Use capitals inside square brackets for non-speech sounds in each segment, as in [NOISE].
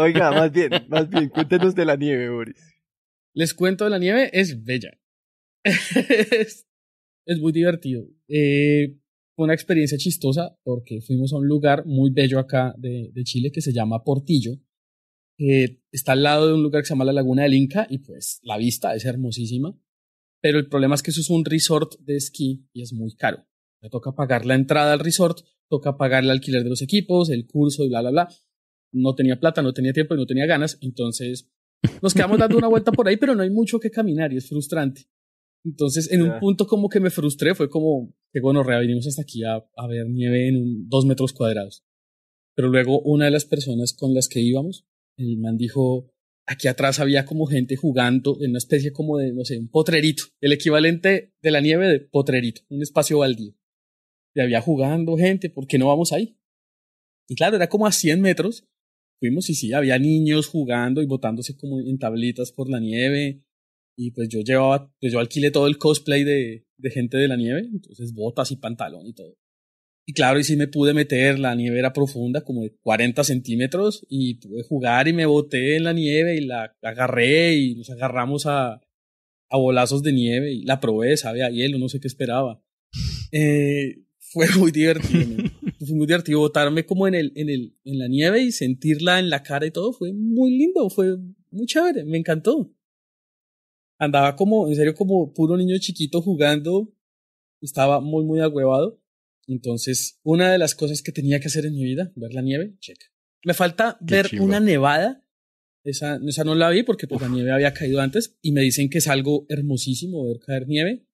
Oiga, más bien, más bien, cuéntenos de la nieve, Boris. Les cuento de la nieve, es bella. [LAUGHS] es, muy divertido. Eh, fue una experiencia chistosa porque fuimos a un lugar muy bello acá de, Chile que se llama Portillo. está al lado de un lugar que se llama la Laguna del Inca y pues la vista es hermosísima. Pero el problema es que eso es un resort de esquí y es muy caro. Me toca pagar la entrada al resort, toca pagar el alquiler de los equipos, el curso y bla, bla, bla no tenía plata, no tenía tiempo y no tenía ganas, entonces [LAUGHS] nos quedamos dando una vuelta por ahí, pero no hay mucho que caminar y es frustrante. Entonces, en un punto como que me frustré, fue como, que bueno vinimos hasta aquí a, ver nieve en dos metros cuadrados. Pero luego una de las personas con las que íbamos, el man dijo, aquí atrás había como gente jugando en una especie como de, no sé, un potrerito, el equivalente de la nieve de potrerito, un espacio baldío. Y había jugando gente, ¿por qué no vamos ahí? Y claro, era como a 100 metros fuimos y sí, había niños jugando y botándose como en tablitas por la nieve. Y pues yo llevaba, pues yo alquilé todo el cosplay de, de gente de la nieve, entonces botas y pantalón y todo. Y claro, y sí me pude meter, la nieve era profunda, como de 40 centímetros, y pude jugar y me boté en la nieve y la agarré y nos agarramos a, a bolazos de nieve y la probé, sabía hielo, no sé qué esperaba. Eh, fue muy divertido. [LAUGHS] Pues, fue muy divertido botarme como en, el, en, el, en la nieve y sentirla en la cara y todo. Fue muy lindo, fue muy chévere, me encantó. Andaba como, en serio, como puro niño chiquito jugando. Estaba muy, muy agüevado. Entonces, una de las cosas que tenía que hacer en mi vida, ver la nieve, checa. Me falta ver una nevada. Esa, esa no la vi porque pues, la nieve había caído antes y me dicen que es algo hermosísimo ver caer nieve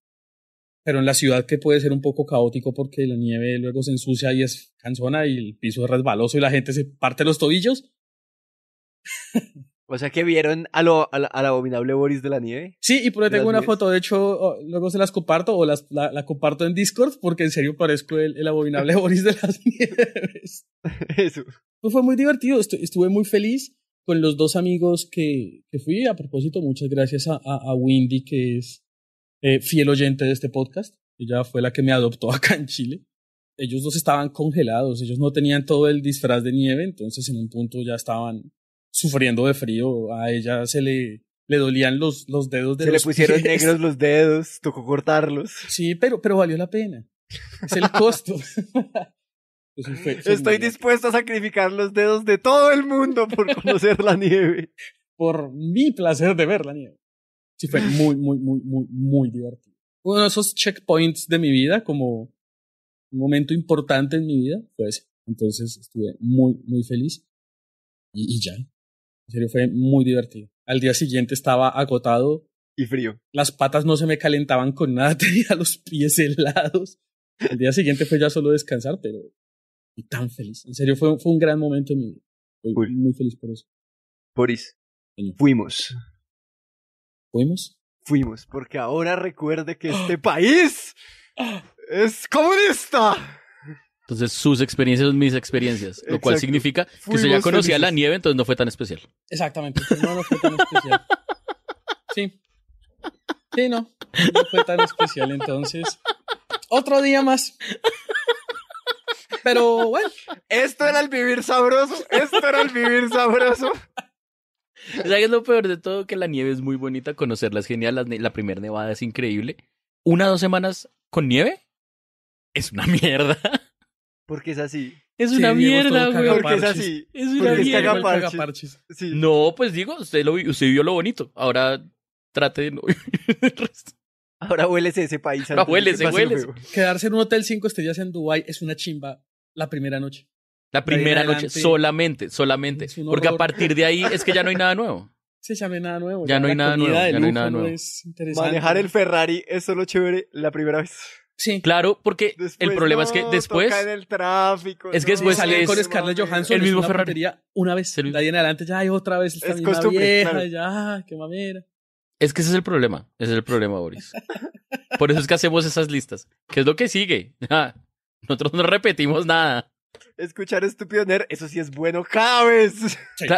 pero en la ciudad que puede ser un poco caótico porque la nieve luego se ensucia y es cansona y el piso es resbaloso y la gente se parte los tobillos. [LAUGHS] O sea que vieron a lo, al, abominable Boris de la nieve. Sí, y por ahí tengo una foto, de hecho, luego se las comparto o las, la, la comparto en Discord porque en serio parezco el, el abominable [LAUGHS] Boris de las [LAUGHS] nieves. Eso. Pues fue muy divertido, estuve muy feliz con los dos amigos que, que fui. A propósito, muchas gracias a, a Windy, que es eh, fiel oyente de este podcast. Ella fue la que me adoptó [LAUGHS] acá en Chile. Ellos dos estaban congelados, ellos no tenían todo el disfraz de nieve, entonces en un punto ya estaban sufriendo de frío. A ella se le, le dolían los, los dedos de se Se le pusieron [LAUGHS] negros los dedos, tocó cortarlos. Sí, pero, pero valió la pena. Es el costo. [LAUGHS] Estoy dispuesto a sacrificar los dedos de todo el mundo por conocer la nieve. Por mi placer de ver la nieve sí fue muy, muy, muy, muy, muy divertido. Uno de esos checkpoints de mi vida, como un momento importante en mi vida, fue ese. Entonces estuve muy, muy feliz. Y, ya. En serio, fue muy divertido. Al día siguiente estaba agotado. Y frío. Las patas no se me calentaban con nada, [LAUGHS] tenía los pies helados. El día siguiente fue ya solo descansar, pero y tan feliz. En serio, fue, fue un gran momento en mi vida. muy feliz por eso. Boris, fuimos. ¿Fuimos? Fuimos, porque ahora recuerde que este [GASPS] país es comunista. Entonces sus experiencias son mis experiencias, lo cual significa que se ya conocía la nieve, entonces no fue tan especial. Exactamente, no, fue tan especial. Sí. Sí, no, no fue tan especial entonces. Otro día más. Pero bueno. Esto era el vivir sabroso, esto era el vivir sabroso. O [LAUGHS] sea, es lo peor de todo que la nieve es muy bonita, conocerla es genial, la, primera nevada es increíble. Una o dos semanas con nieve es una [LAUGHS] mierda. Porque es así. Es una mierda, güey. Porque es así. Es una mierda. Sí. No, pues digo, usted, lo, usted vio lo bonito. Ahora trate de no [LAUGHS] el resto. Ahora huélese ese país. Ahora huélese, huélese. Quedarse en un hotel cinco estrellas en Dubái es una chimba la primera noche. La primera noche, solamente, solamente. Porque a partir de ahí es que ya no hay nada nuevo. Se llama nada nuevo. Ya, no hay nada nuevo. Ya no hay nada nuevo. Manejar el Ferrari es solo chévere la primera vez. Sí. Claro, porque el problema es que después. Es que después sale Scarlett Johansson. El mismo Ferrari. una vez. De adelante ya hay otra vez. es ya, qué mamera. Es que ese es el problema. Ese es el problema, Boris. [LAUGHS] Por eso es que hacemos esas listas. ¿Qué es lo que sigue? [LAUGHS] Ah, nosotros no repetimos nada. Escuchar Estúpido Nerd, eso sí es bueno cada vez.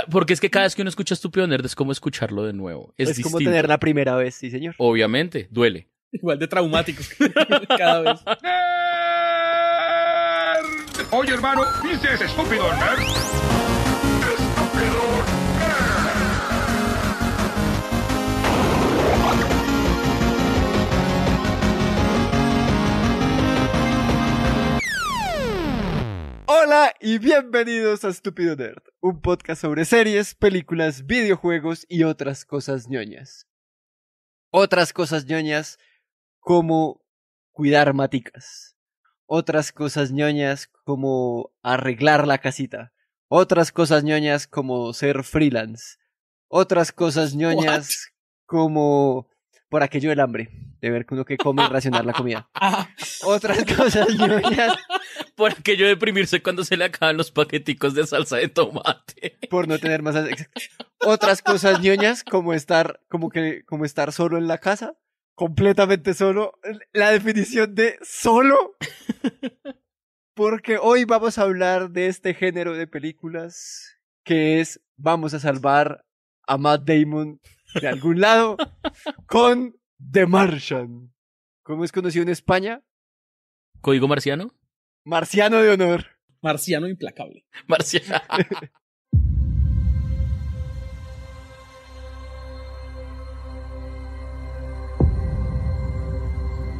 porque es que cada vez que uno escucha Estúpido Nerd es como escucharlo de nuevo. Es, como tener la primera vez, sí, señor. Obviamente, duele. Igual de traumático [LAUGHS] cada vez. Oye, hermano, dices Estúpido Nerd. Hola y bienvenidos a Stupido Nerd, un podcast sobre series, películas, videojuegos y otras cosas ñoñas. Otras cosas ñoñas como cuidar maticas. Otras cosas ñoñas como arreglar la casita. Otras cosas ñoñas como ser freelance. Otras cosas ñoñas como por aquello del hambre, de ver que uno que come y racionar la comida. [LAUGHS] Ah. Otras cosas [LAUGHS] ñoñas. Por aquello deprimirse cuando se le acaban los paqueticos de salsa de tomate. Por no tener más. Otras cosas ñoñas, como estar, como que, como estar solo en la casa, completamente solo. La definición de solo. Porque hoy vamos a hablar de este género de películas que es Vamos a salvar a Matt Damon de algún lado con The Martian. ¿Cómo es conocido en España? ¿Código marciano? Marciano de honor. Marciano implacable. Marciano. [LAUGHS]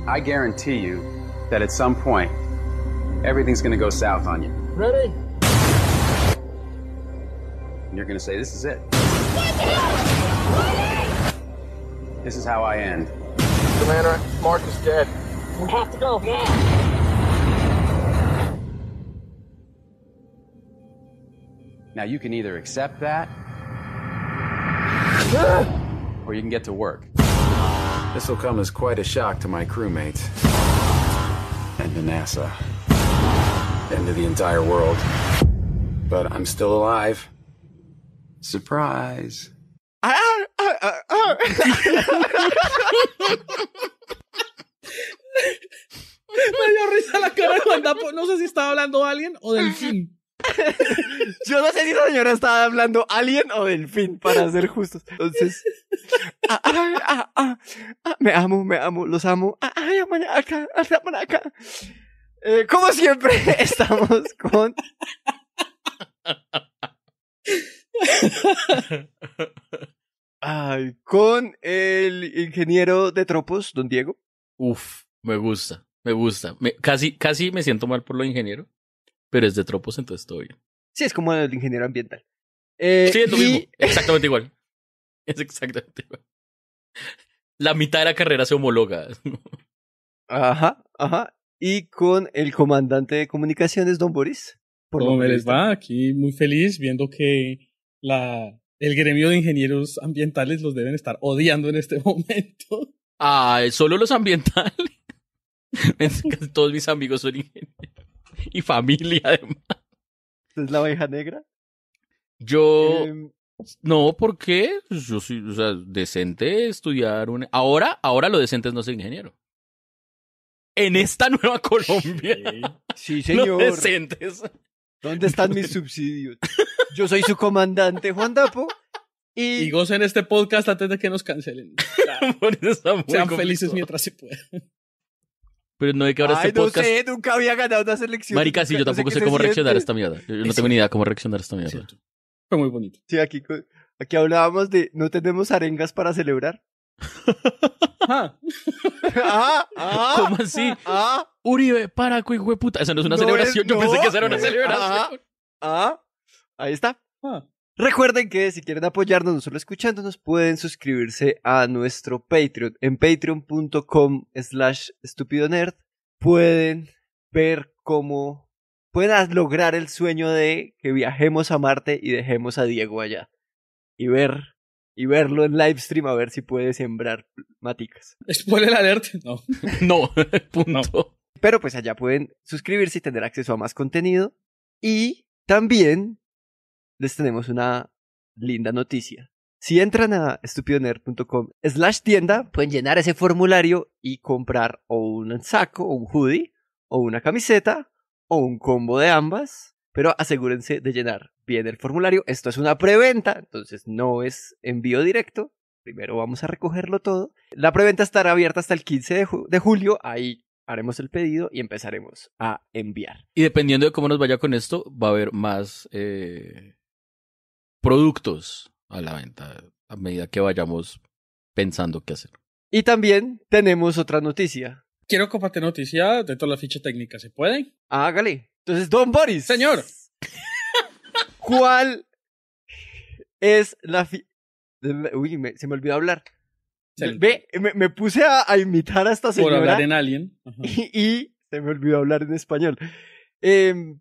I guarantee you that at some point everything's going to go south on you. Ready? and you're going to say, This is it. This is how I end. Commander, Mark is dead. We have to go now. Now, you can either accept that, or you can get to work. This will come as quite a shock to my crewmates, and to NASA, and to the entire world. But I'm still alive. Surprise. Ah, ah, ah, me dio risa la cara cuando No sé si estaba hablando alguien o del fin. Yo no sé si la señora estaba hablando alguien o del fin, para ser justos. Entonces, me amo, me amo, los amo. Ay, acá, acá. Eh, como siempre, [LAUGHS] estamos con. [LAUGHS] Ay, con el ingeniero de tropos, don Diego. Uf, me gusta, me gusta. casi, casi me siento mal por lo ingeniero, pero es de tropos, entonces estoy. Sí, es como el ingeniero ambiental. Eh, sí, es mismo, [LAUGHS] exactamente igual. Es exactamente igual. La mitad de la carrera se homologa. Ajá, ajá. Y con el comandante de comunicaciones, don Boris. ¿Cómo les va? Aquí muy feliz viendo que el gremio de ingenieros ambientales los deben estar odiando en este [LAUGHS] momento. Ah, solo los ambientales. [LAUGHS] Todos mis amigos son ingenieros. Y familia, además. ¿Es la oveja negra? Yo. Em, no, ¿por qué? Pues yo soy, o sea, decente estudiar un. Ahora, ahora lo decente es no ser ingeniero. En esta nueva Colombia. Sí, [LAUGHS] señor. ¿Dónde están mis subsidios? Yo soy su comandante, Juan Dapo. Y, y gocen este podcast antes de que nos cancelen. [LAUGHS] Claro. Sean felices mientras se pueda. Pero no hay que ahora Ay, este no Sé, nunca había ganado una selección. Marica, yo tampoco sé, cómo reaccionar a esta mierda. Yo no tengo ni idea cómo reaccionar a esta mierda. Fue muy bonito. Sí, aquí, aquí hablábamos de no tenemos arengas para celebrar. [LAUGHS] Ah. [LAUGHS] Ah, ah, ¿Cómo así? Uribe, para, hijo de puta. Esa no es una celebración. Yo pensé que era una celebración. Ah, Ahí está. Ah. Recuerden que si quieren apoyarnos, no solo escuchándonos, pueden suscribirse a nuestro Patreon en patreon.com slash estupidonerd. Pueden ver cómo puedas lograr el sueño de que viajemos a Marte y dejemos a Diego allá. Y ver y verlo en live stream a ver si puede sembrar maticas. Spoiler alert. No. [LAUGHS] no. [LAUGHS] Punto. No. Pero pues allá pueden suscribirse y tener acceso a más contenido. Y también les tenemos una linda noticia. Si entran a estupidonerd.com slash tienda, pueden llenar ese formulario y comprar o un saco, o un hoodie, o una camiseta, o un combo de ambas, pero asegúrense de llenar bien el formulario. Esto es una preventa, entonces no es envío directo. Primero vamos a recogerlo todo. La preventa estará abierta hasta el 15 de, julio. Ahí haremos el pedido y empezaremos a enviar. Y dependiendo de cómo nos vaya con esto, va a haber más eh, productos a la venta a medida que vayamos pensando qué hacer. Y también tenemos otra noticia. Quiero compartir noticia de toda la ficha técnica, ¿se puede? Hágale. Entonces, Don Boris. Señor. [LAUGHS] ¿Cuál es la fi Uy, se me olvidó hablar. Ve, me, puse a, imitar a esta señora. Por hablar en alguien [LAUGHS] Y, se me olvidó hablar en español. Em,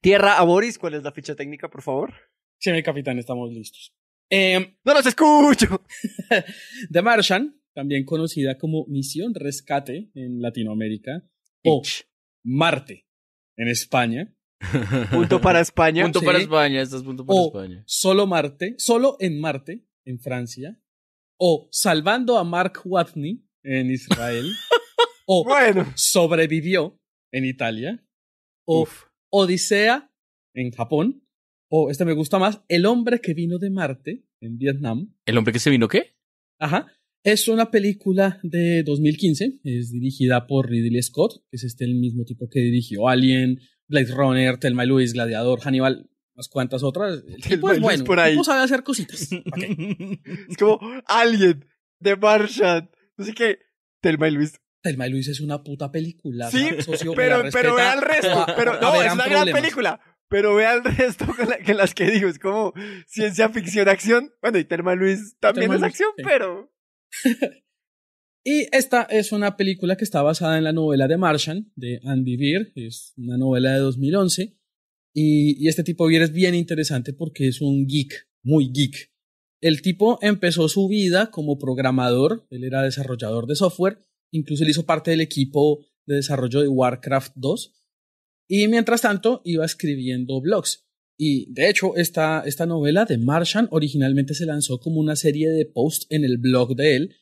tierra a Boris, ¿cuál es la ficha técnica, por favor? Sí, mi capitán, estamos listos. Em, ¡No los escucho! [LAUGHS] The Martian, también conocida como Misión Rescate en Latinoamérica, o Marte en España. [LAUGHS] punto para España. Punto para España, este punto para o Solo Marte, solo en Marte, en Francia. O Salvando a Mark Watney en Israel. [LAUGHS] o Sobrevivió en Italia. O Odisea en Japón o oh, este me gusta más, El hombre que vino de Marte, en Vietnam. ¿El hombre que se vino qué? Ajá. Es una película de 2015, es dirigida por Ridley Scott, que es este el mismo tipo que dirigió Alien, Blade Runner, Telma y Luis, Gladiador, Hannibal, unas cuantas otras. El tipo es bueno, por ahí. sabe hacer cositas. [LAUGHS] es como Alien, de Martian, Así que y Luis. Telma y Luis es una puta película. Sí, pero, pero, al resto, no, es una gran película pero vea el resto que [LAUGHS] las que digo, es como ciencia ficción, acción. Bueno, y Terma Luis también es acción, pero. [LAUGHS] y esta es una película que está basada en la novela de Martian, de Andy Weir, es una novela de 2011. Y, y este tipo Weir es bien interesante porque es un geek, muy geek. El tipo empezó su vida como programador, él era desarrollador de software, incluso él hizo parte del equipo de desarrollo de Warcraft 2 y mientras tanto iba escribiendo blogs. Y de hecho, esta, esta novela de Martian originalmente se lanzó como una serie de posts en el blog de él.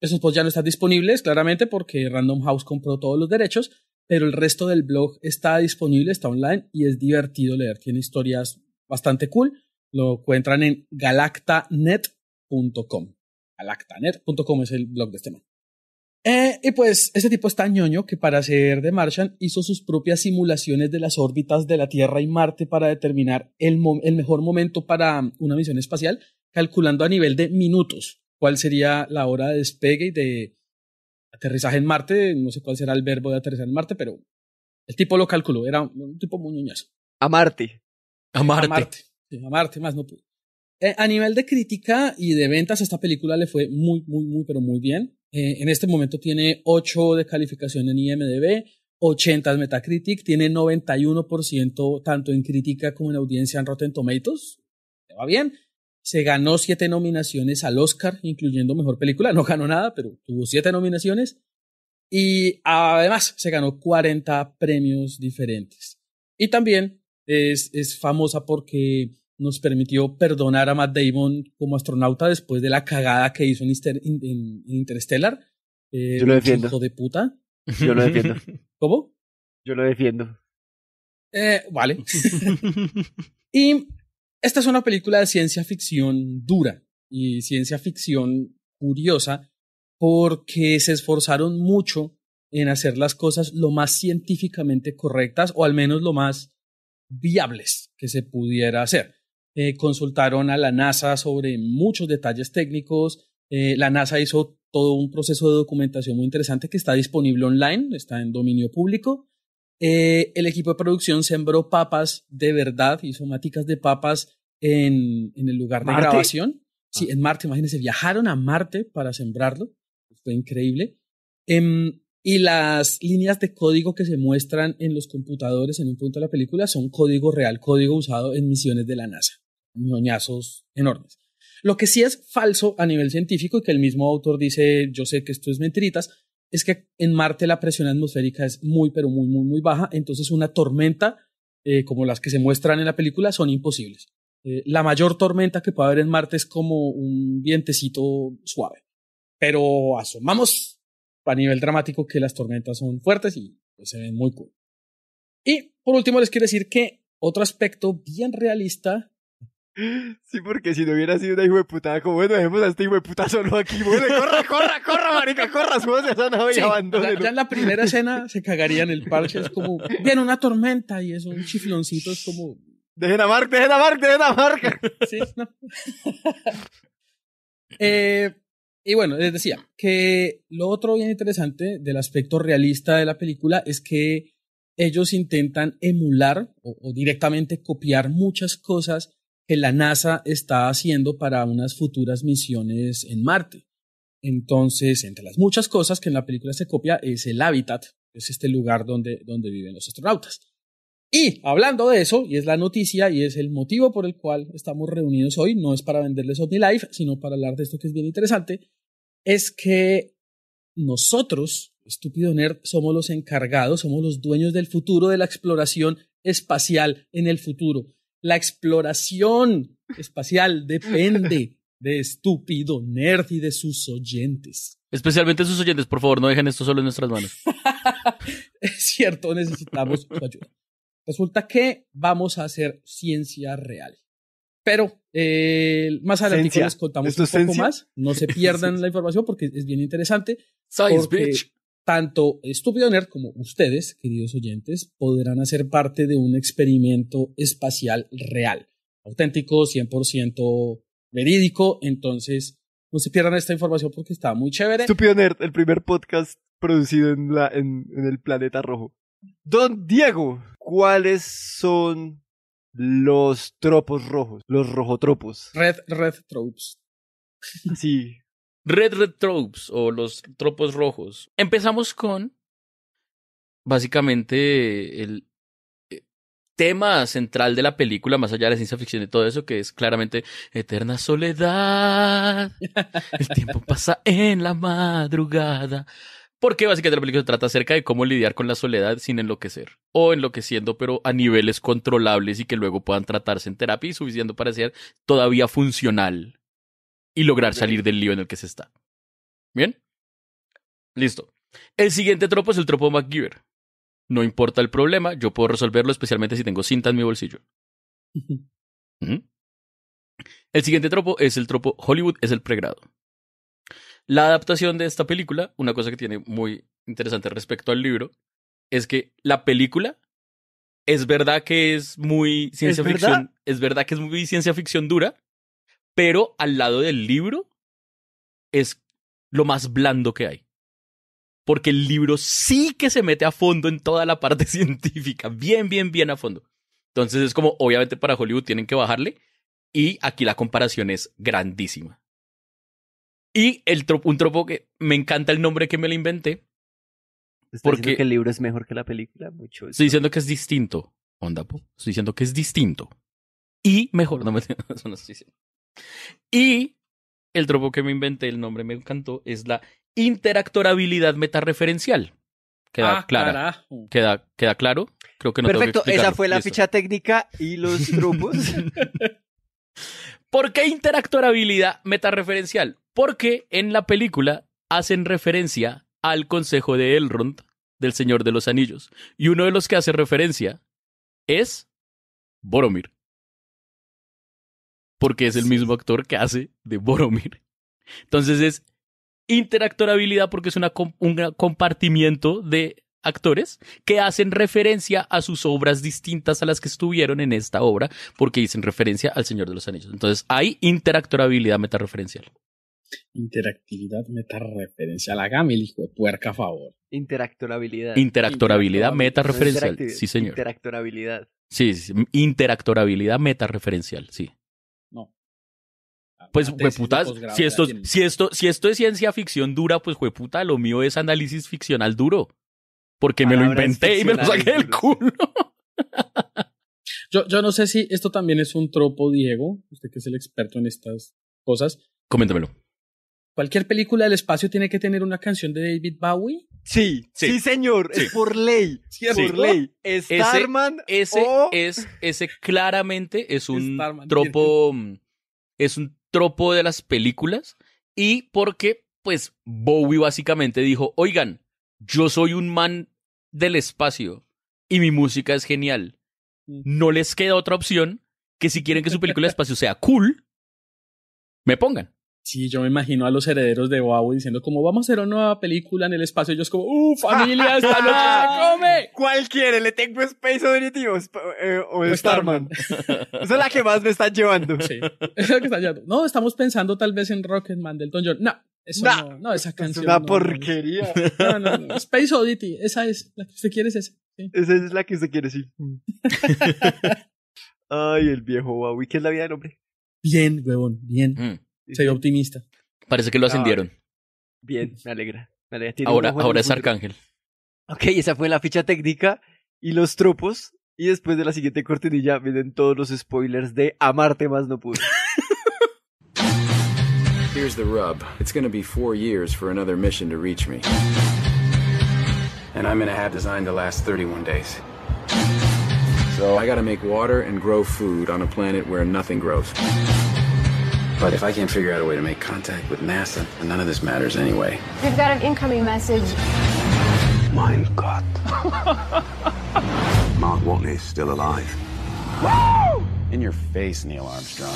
Esos posts ya no están disponibles, claramente, porque Random House compró todos los derechos, pero el resto del blog está disponible, está online y es divertido leer. Tiene historias bastante cool. Lo encuentran en galactanet.com. Galactanet.com es el blog de este man. Eh, y pues este tipo está ñoño que para hacer de Martian hizo sus propias simulaciones de las órbitas de la Tierra y Marte para determinar el, mejor momento para um, una misión espacial, calculando a nivel de minutos cuál sería la hora de despegue y de aterrizaje en Marte. No sé cuál será el verbo de aterrizar en Marte, pero el tipo lo calculó. Era un tipo muy ñoñazo. A Marte. A Marte. A Marte. más no pudo. Eh, a nivel de crítica y de ventas, esta película le fue muy, muy, muy, pero muy bien eh, en este momento tiene 8 de calificación en IMDB, 80 en Metacritic, tiene 91% tanto en crítica como en audiencia en Rotten Tomatoes. va bien. Se ganó 7 nominaciones al Oscar, incluyendo Mejor Película. No ganó nada, pero tuvo 7 nominaciones. Y además se ganó 40 premios diferentes. Y también es famosa porque nos permitió perdonar a Matt Damon como astronauta después de la cagada que hizo en, Interstellar. Eh, Yo lo defiendo. de puta. Yo lo defiendo. [LAUGHS] ¿Cómo? Yo lo defiendo. Eh, vale. [LAUGHS] y esta es una película de ciencia ficción dura y ciencia ficción curiosa porque se esforzaron mucho en hacer las cosas lo más científicamente correctas o al menos lo más viables que se pudiera hacer. Eh, consultaron a la NASA sobre muchos detalles técnicos. Eh, la NASA hizo todo un proceso de documentación muy interesante que está disponible online, está en dominio público. Eh, el equipo de producción sembró papas de verdad, hizo maticas de papas en, el lugar de grabación. Sí, ah. en Marte, imagínense, viajaron a Marte para sembrarlo. Fue increíble. Em, y las líneas de código que se muestran en los computadores en un punto de la película son código real, código usado en misiones de la NASA. Ñoñazos enormes. Lo que sí es falso a nivel científico y que el mismo autor dice, yo sé que esto es mentiritas, es que en Marte la presión atmosférica es muy, pero muy, muy, muy baja, entonces una tormenta eh, como las que se muestran en la película son imposibles. Eh, la mayor tormenta que puede haber en Marte es como un vientecito suave. Pero asomamos a nivel dramático que las tormentas son fuertes y pues, se ven muy cool. Y por último les quiero decir que otro aspecto bien realista. Sí, porque si no hubiera sido una hijo de putada, como bueno, dejemos a este hijo de puta solo aquí, corre, corre, corre corra, marica, corra, súbase esa nave sí, y abandona. Ya, en la primera escena se cagaría en el parche, es como, viene una tormenta y eso un chifloncito, es como... Dejen a Mark, dejen a Mark, dejen a Mark. Sí, [LAUGHS] eh, y bueno, les decía que lo otro bien interesante del aspecto realista de la película es que ellos intentan emular o, directamente copiar muchas cosas que la NASA está haciendo para unas futuras misiones en Marte. Entonces, entre las muchas cosas que en la película se copia es el hábitat, es este lugar donde viven los astronautas. Y hablando de eso, y es la noticia y es el motivo por el cual estamos reunidos hoy, no es para venderles OmniLife, sino para hablar de esto que es bien interesante, es que nosotros, estúpido nerd, somos los encargados, somos los dueños del futuro de la exploración espacial en el futuro. La exploración espacial depende [LAUGHS] de estúpido nerd y de sus oyentes. Especialmente sus oyentes, por favor, no dejen esto solo en nuestras manos. [LAUGHS] es cierto, necesitamos su ayuda. Resulta que vamos a hacer ciencia real. Pero eh, más adelante les contamos un poco más. No se [LAUGHS] pierdan la información porque es bien interesante. Science, bitch. Tanto Estúpido Nerd como ustedes, queridos oyentes, podrán hacer parte de un experimento espacial real, auténtico, 100% verídico. Entonces, no se pierdan esta información porque está muy chévere. Estúpido Nerd, el primer podcast producido en, la, en el planeta rojo. Don Diego, ¿cuáles son los tropos rojos? Los rojotropos. Red, red tropes. Sí. [LAUGHS] Red, red tropes o los tropos rojos. Empezamos con, básicamente, el eh, tema central de la película, más allá de la ciencia ficción y todo eso, que es claramente eterna soledad. [LAUGHS] El tiempo pasa en la madrugada. Porque básicamente la película trata acerca de cómo lidiar con la soledad sin enloquecer. O enloqueciendo, pero a niveles controlables y que luego puedan tratarse en terapia y suficiente para ser todavía funcional y lograr salir del lío en el que se está. ¿Bien? Listo. El siguiente tropo es el tropo de No importa el problema, yo puedo resolverlo, especialmente si tengo cinta en mi bolsillo. ¿Mm? El siguiente tropo es el tropo Hollywood es el pregrado. La adaptación de esta película, una cosa que tiene muy interesante respecto al libro, es que la película es verdad que es muy ciencia ficción, es verdad que es muy ciencia ficción dura, pero al lado del libro es lo más blando que hay. Porque el libro sí que se mete a fondo en toda la parte [LAUGHS] científica, bien, bien, bien a fondo. Entonces es como, obviamente para Hollywood tienen que bajarle y aquí la comparación es grandísima. Y el un tropo que me encanta el nombre que me lo inventé. porque el libro es mejor que la película, mucho. Estoy diciendo que es distinto, onda, po. Estoy diciendo que es distinto. Y mejor, no me [LAUGHS] estoy diciendo. Y el tropo que me inventé, el nombre me encantó, es la interactorabilidad metareferencial. Queda ah, clara. Queda, queda, claro. Creo que no Perfecto, esa fue la ficha técnica y los [LAUGHS] tropos. ¿Por qué interactorabilidad metareferencial? Porque en la película hacen referencia al consejo de Elrond del Señor de los Anillos. Y uno de los que hace referencia es Boromir. Porque es el mismo actor que hace de Boromir. Entonces es interactorabilidad porque es un compartimiento de actores que hacen referencia a sus obras distintas a las que estuvieron en esta obra porque dicen referencia al Señor de los Anillos. Entonces hay interactorabilidad metareferencial. Interactividad meta referencial. Hágame el hijo de puerca a favor. Interactorabilidad. Interactorabilidad meta Sí, señor. Interactorabilidad. Sí, sí, interactorabilidad meta sí. No. Pues, jueputa, si esto, si, esto, si esto es ciencia ficción dura, pues, jueputa, lo mío es análisis ficcional duro. Porque me lo inventé y me lo saqué del culo. [LAUGHS] Yo, yo no sé si esto también es un tropo, Diego, usted que es el experto en estas cosas. Coméntamelo cualquier película del espacio tiene que tener una canción de David Bowie. Sí, sí, señor, es por ley, Starman ese, es ese claramente es un tropo mm, es un tropo de las películas y porque pues Bowie básicamente dijo, "Oigan, yo soy un man del espacio y mi música es genial. Mm. No les queda otra opción que si quieren que su película de [LAUGHS] espacio sea cool, me pongan. Sí, yo me imagino a los herederos de Huawei diciendo como vamos a hacer una nueva película en el espacio. Y ellos como, ¡uh, familia, esta [LAUGHS] come! ¿Cuál quiere? ¿Le tengo Space Oddity eh, o, Starman? [LAUGHS] Esa es la que más me está llevando. Sí, es la que está llevando. No, estamos pensando tal vez en Rocketman del Don John. No, no, esa canción. Es una porquería. No, no, Space Oddity, esa es la que usted quiere, es esa. Esa es la que usted quiere, sí. Mm. [LAUGHS] Ay, el viejo ¿Y ¿qué es la vida del hombre? Bien, huevón, bien. Mm. Se optimista. Parece que lo ascendieron. Bien, me alegra. Ahora, ahora es Arcángel. Ok, esa fue la ficha técnica y los tropos. Y después de la siguiente cortinilla vienen todos los spoilers de Amarte más no pude. [LAUGHS] Here's the rub. It's gonna be four years for another mission to reach me. And I'm voy a designed to last 31 days. So I gotta make water and grow food on a planet where nothing grows. But if I can't figure out a way to make contact with NASA, none of this matters anyway. We've got an incoming message. Mein Gott. [LAUGHS] Mark Watney is still alive. Woo! In your face, Neil Armstrong.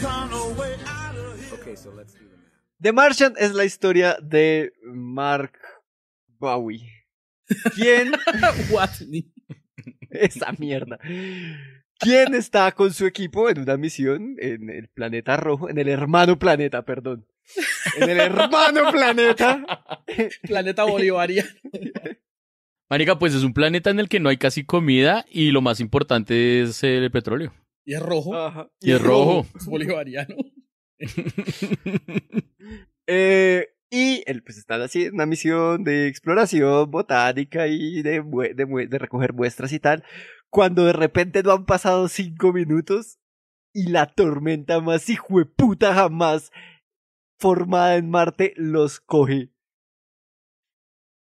Kind of okay, so let's do the math. The Martian Is la historia de Mark Bowie. ¿Quién? [LAUGHS] Watney. Esa mierda. ¿Quién está con su equipo en una misión en el planeta rojo, en el hermano planeta, perdón? En el hermano planeta. [LAUGHS] planeta bolivariano. [LAUGHS] Marica, pues es un planeta en el que no hay casi comida y lo más importante es el petróleo. Y es rojo. Y, es, rojo. [LAUGHS] Es bolivariano. Eh, y él, pues está así en una misión de exploración botánica y de recoger muestras y tal cuando de repente no han pasado cinco minutos y la tormenta más hijueputa jamás formada en Marte los coge.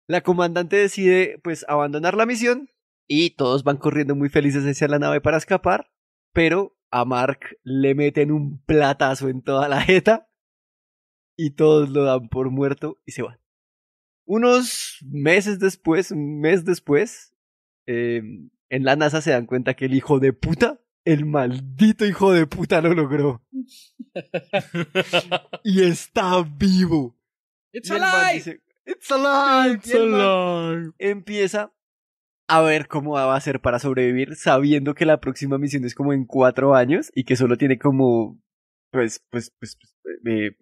La comandante decide pues abandonar la misión y todos van corriendo muy felices hacia la nave para escapar, pero a Mark le meten un platazo en toda la jeta y todos lo dan por muerto y se van. Unos meses después, un mes después, em, en la NASA se dan cuenta que el hijo de puta, el maldito hijo de puta lo logró. [LAUGHS] y está vivo. It's alive. It's alive. Empieza a ver cómo va a ser para sobrevivir, sabiendo que la próxima misión es como en cuatro años y que solo tiene como, pues, pues, pues, pues eh, eh,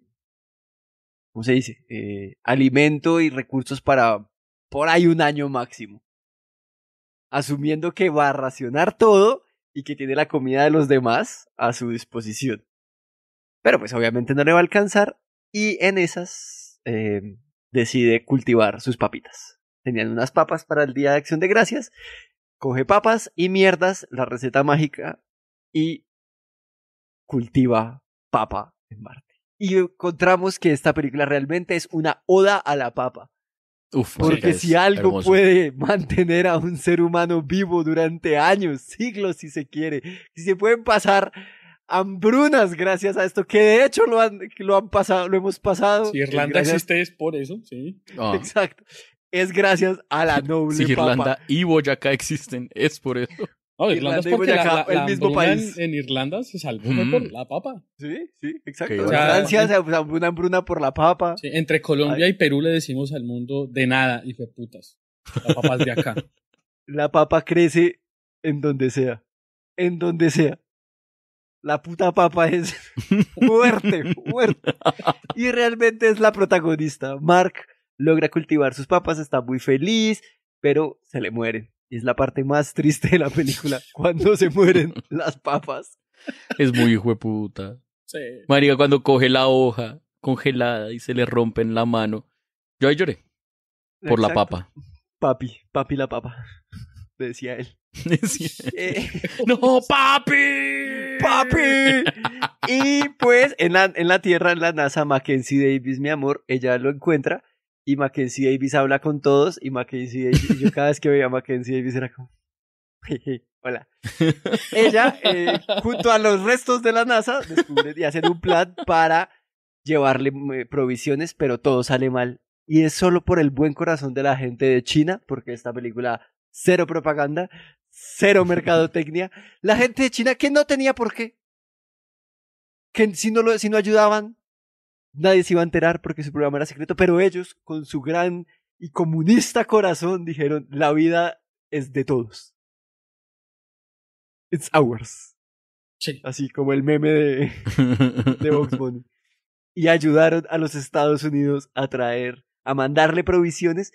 ¿cómo se dice? Eh, alimento y recursos para por ahí un año máximo asumiendo que va a racionar todo y que tiene la comida de los demás a su disposición. Pero pues obviamente no le va a alcanzar y en esas eh, decide cultivar sus papitas. Tenían unas papas para el Día de Acción de Gracias, coge papas y mierdas, la receta mágica y cultiva papa en Marte. Y encontramos que esta película realmente es una oda a la papa. Porque si algo puede [LAUGHS] mantener a un ser humano vivo durante años, siglos si se quiere, si se pueden pasar hambrunas gracias a esto, que de hecho lo han, lo han pasado, lo hemos pasado. Si Irlanda existe es por eso, sí. [LAUGHS] Exacto. Es gracias a la [LAUGHS] noble. Si Irlanda y Boyacá existen, es por eso. Irlanda, es porque el mismo país. En, Irlanda se salvó por mm. la papa. Sí, sí, exacto. se salvó una hambruna por la papa. entre Colombia y Perú le decimos al mundo de nada, y fue putas. La papa es de acá. [LAUGHS] La papa crece en donde sea. En donde sea. La puta papa es [LAUGHS] fuerte, fuerte. Y realmente es la protagonista. Mark logra cultivar sus papas, está muy feliz, pero se le muere es la parte más triste de la película, [LAUGHS] cuando se mueren las papas. Es muy hijo de puta. Sí. María, cuando coge la hoja congelada y se le rompe en la mano. Yo ahí lloré. Por la papa. Papi, papi la papa. Decía él. [LAUGHS] Decía él. Eh. [LAUGHS] ¡No, papi! ¡Papi! y pues en la, en la Tierra, en la NASA, Mackenzie Davis, mi amor, ella lo encuentra y Mackenzie Davis habla con todos y Mackenzie Davis, yo cada vez que veía a Mackenzie Davis era como, hola. [LAUGHS] Ella, eh, junto a los restos de la NASA, descubre y hacen un plan para llevarle eh, provisiones, pero todo sale mal. Y es solo por el buen corazón de la gente de China, porque esta película, cero propaganda, cero mercadotecnia. La gente de China que no tenía por qué. Que si no, lo, si no ayudaban, nadie se iba a enterar porque su programa era secreto, pero ellos, con su gran y comunista corazón, dijeron, la vida es de todos. It's ours. Así como el meme de, [LAUGHS] de Box Y ayudaron a los Estados Unidos a traer, a mandarle provisiones,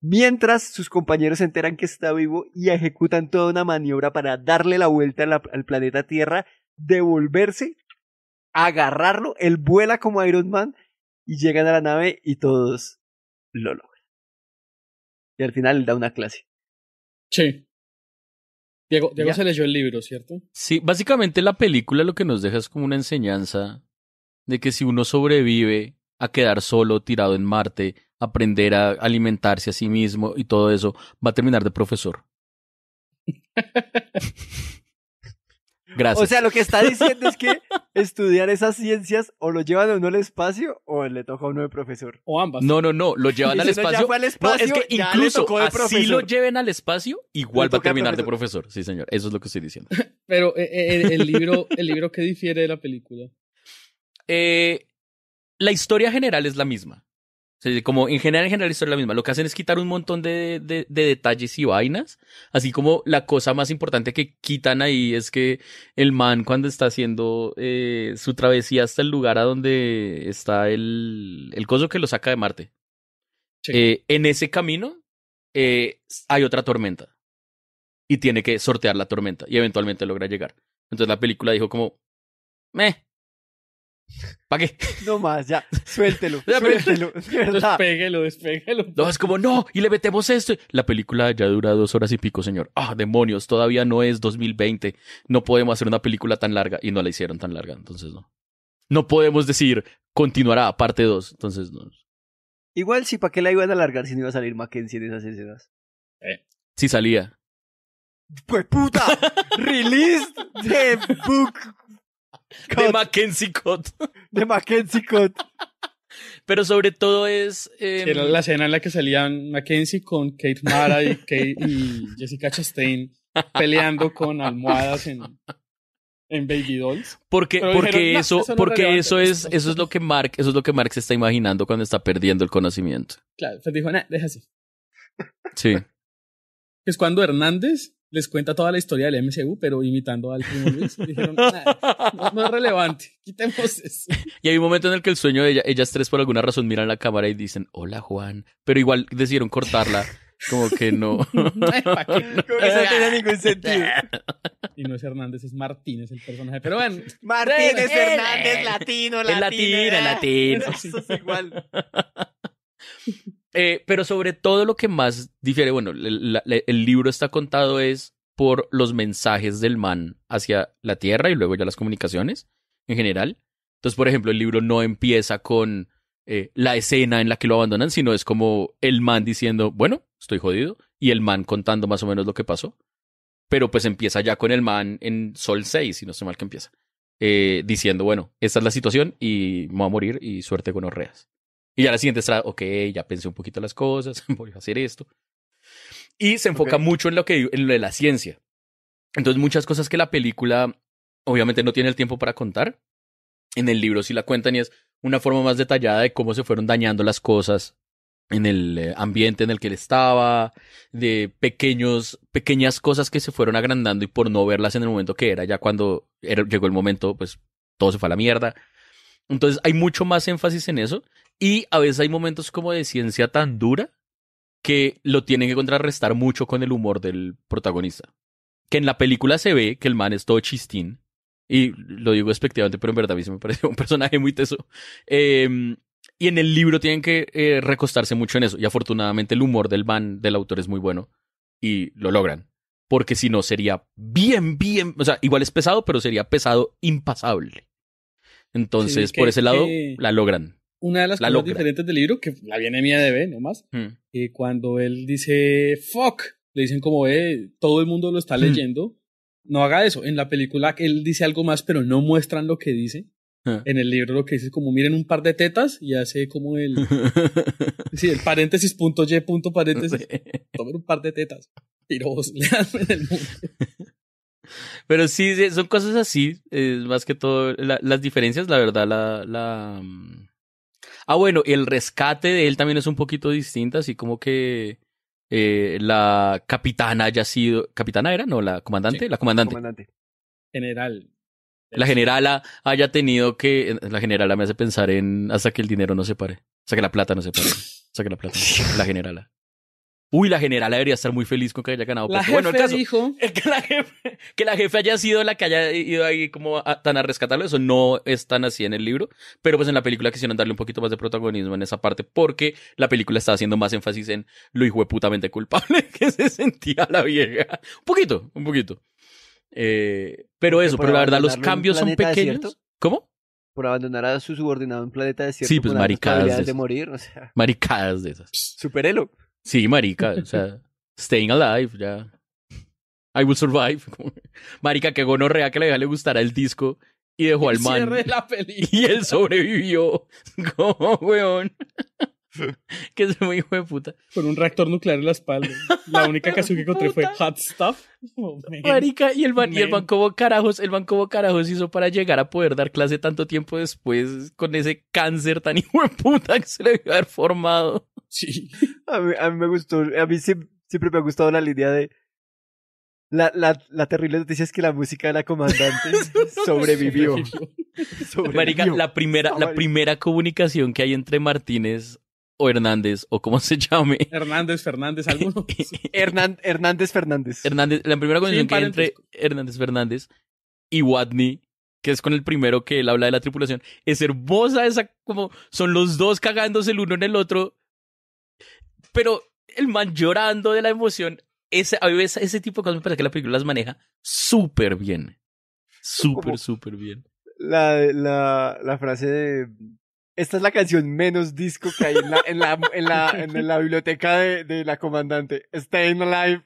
mientras sus compañeros se enteran que está vivo y ejecutan toda una maniobra para darle la vuelta al planeta Tierra, devolverse agarrarlo, él vuela como Iron Man y llegan a la nave y todos lo logran. Y al final le da una clase. Sí. Diego, Diego se leyó el libro, ¿cierto? Sí, básicamente la película lo que nos deja es como una enseñanza de que si uno sobrevive a quedar solo, tirado en Marte, aprender a alimentarse a sí mismo y todo eso, va a terminar de profesor. [LAUGHS] O sea, lo que está diciendo es que [LAUGHS] estudiar esas ciencias o lo llevan a uno al espacio o le toca a uno de profesor. O ambas. No, no, no, lo llevan al, espacio. es que incluso así lo lleven al espacio, igual va a terminar de profesor. Sí, señor, eso es lo que estoy diciendo. [LAUGHS] Pero eh, eh, el, libro, el libro que difiere de la película. Eh, la historia general es la misma como en general, en general, la historia es la misma. Lo que hacen es quitar un montón de, de, de, detalles y vainas. Así como la cosa más importante que quitan ahí es que el man, cuando está haciendo eh, su travesía hasta el lugar a donde está el, el coso que lo saca de Marte, eh, en ese camino eh, hay otra tormenta. Y tiene que sortear la tormenta. Y eventualmente logra llegar. Entonces la película dijo como, meh, ¿Para qué? No más, ya, suéltelo, [LAUGHS] ya, suéltelo, [LAUGHS] No, es como, no, y le metemos esto. La película ya dura dos horas y pico, señor. Ah, demonios, todavía no es 2020. No podemos hacer una película tan larga. Y no la hicieron tan larga, entonces no. No podemos decir, continuará, parte 2. Entonces no. Igual sí, ¿para qué la iban a alargar si no iba a salir Mackenzie en esas escenas? Eh. Sí salía. ¡Pues puta! [LAUGHS] ¡Release the book de Mackenzie Cott. De Mackenzie Cott. Pero sobre todo es. era em, la escena en la que salían Mackenzie con Kate Mara y, y Jessica Chastain peleando con almohadas en, en Baby Dolls. Porque, porque eso, porque eso es, eso es lo que Mark, eso es lo que Mark se está imaginando cuando está perdiendo el conocimiento. Claro, se pues dijo, nah, deja Sí. [LAUGHS] Es cuando Hernández les cuenta toda la historia del MCU, pero imitando al primo Luis. [LAUGHS] Dijeron, no, es relevante, quitemos eso. Y hay un momento en el que el sueño de ella, ellas tres por alguna razón miran la cámara y dicen, hola Juan, pero igual decidieron cortarla. Como que no. [LAUGHS] ¿para [LAUGHS] que eso no tenía ningún sentido. Y no es Hernández, es Martínez el personaje. Pero bueno. Martínez, Hernández, latino, latino. El latino, el latino. Eso es igual. Eh, pero sobre todo lo que más difiere, bueno, el, libro está contado es por los mensajes del man hacia la Tierra y luego ya las comunicaciones en general. Entonces, por ejemplo, el libro no empieza con eh, la escena en la que lo abandonan, sino es como el man diciendo, bueno, estoy jodido, y el man contando más o menos lo que pasó. Pero pues empieza ya con el man en Sol 6, si no sé mal que empieza, eh, diciendo, bueno, esta es la situación y me voy a morir y suerte con orreas. Y ya la siguiente estrada, ok, ya pensé un poquito las cosas, [LAUGHS] voy a hacer esto. Y se enfoca mucho en lo, que, en lo de la ciencia. Entonces, muchas cosas que la película obviamente no tiene el tiempo para contar, en el libro sí la cuentan y es una forma más detallada de cómo se fueron dañando las cosas en el eh, ambiente en el que él estaba, de pequeños, pequeñas cosas que se fueron agrandando y por no verlas en el momento que era, ya cuando llegó el momento, pues todo se fue a la mierda. Entonces hay mucho más énfasis en eso y a veces hay momentos como de ciencia tan dura que lo tienen que contrarrestar mucho con el humor del protagonista. Que en la película se ve que el man es todo chistín. Y lo digo despectivamente, pero en verdad a mí se me [LAUGHS] pareció un personaje muy teso. Em, y en el libro tienen que eh, recostarse mucho en eso. Y afortunadamente el humor del man, del autor, es muy bueno. Y lo logran. Porque si no, sería bien, bien. O sea, igual es pesado, pero sería pesado impasable. Entonces, por ese lado, la logran una de las cosas diferentes del libro, que la viene mía de B, nomás, y hmm. que cuando él dice fuck, le dicen como eh, todo el mundo lo está hmm. leyendo, no haga eso. En la película él dice algo más, pero no muestran lo que dice. Hmm. En el libro lo que dice es como miren un par de tetas y hace como el, [LAUGHS] sí, el paréntesis punto Y punto paréntesis. un par de tetas. [LAUGHS] Pero sí, son cosas así, más que todo, las diferencias, la verdad, la, la, mm, Ah, bueno, el rescate de él también es un poquito distinto, así como que eh, la capitana haya sido. ¿Capitana era? No, la comandante. la comandante. comandante. General. La generala haya tenido que. La generala me hace pensar en hasta que el dinero no se pare. Hasta que la plata no se pare. Hasta que la plata. La generala. Uy, la general debería estar muy feliz con que haya ganado. La dijo... que, la jefe, haya sido la que haya ido ahí como tan a rescatarlo, eso no es tan así en el libro, pero pues en la película quisieron darle un poquito más de protagonismo en esa parte porque la película está haciendo más énfasis en lo hijo putamente culpable [LAUGHS] que se sentía la vieja. Un poquito, un poquito. Eh, pero eso, pero la verdad los cambios son pequeños. ¿Cómo? por abandonar a su subordinado en planeta desierto. Sí, pues maricadas. De, morir, Maricadas de esas. Superelo. Sí, marica, o sea, [LAUGHS] staying alive, ya. I will survive. [LAUGHS] Marica, qué gonorrea que la vieja le gustara el disco y dejó al man. Cierre [LAUGHS] Y él sobrevivió. Como weón. que es muy hijo de puta. Con un reactor nuclear en la espalda. La única canción que encontré fue Hot Stuff. Oh, marica, y el, banco, el man como carajos, el man como carajos hizo para llegar a poder dar clase tanto tiempo después con ese cáncer tan hijo de puta que se le debió haber formado. Sí. [LAUGHS] A mí, a me gustó, a mí siempre, me ha gustado la línea de... La, la, la, terrible noticia es que la música de la comandante [LAUGHS] sobrevivió. Marica, la primera, la primera comunicación que hay entre Martínez o Hernández, o como se llame. Hernández, Fernández, alguno. [LAUGHS] Hernández, Fernández. Hernández, la primera comunicación que hay entre Hernández, Fernández y Watney, que es con el primero que él habla de la tripulación, es hermosa esa, como son los dos cagándose el uno en el otro pero el man llorando de la emoción, ese, ese tipo de cosas me parece que la película las maneja súper bien. Súper, súper bien. La, la, la frase de esta es la canción menos disco que hay en la, en la, la, en la, biblioteca de, de, la comandante. Staying alive,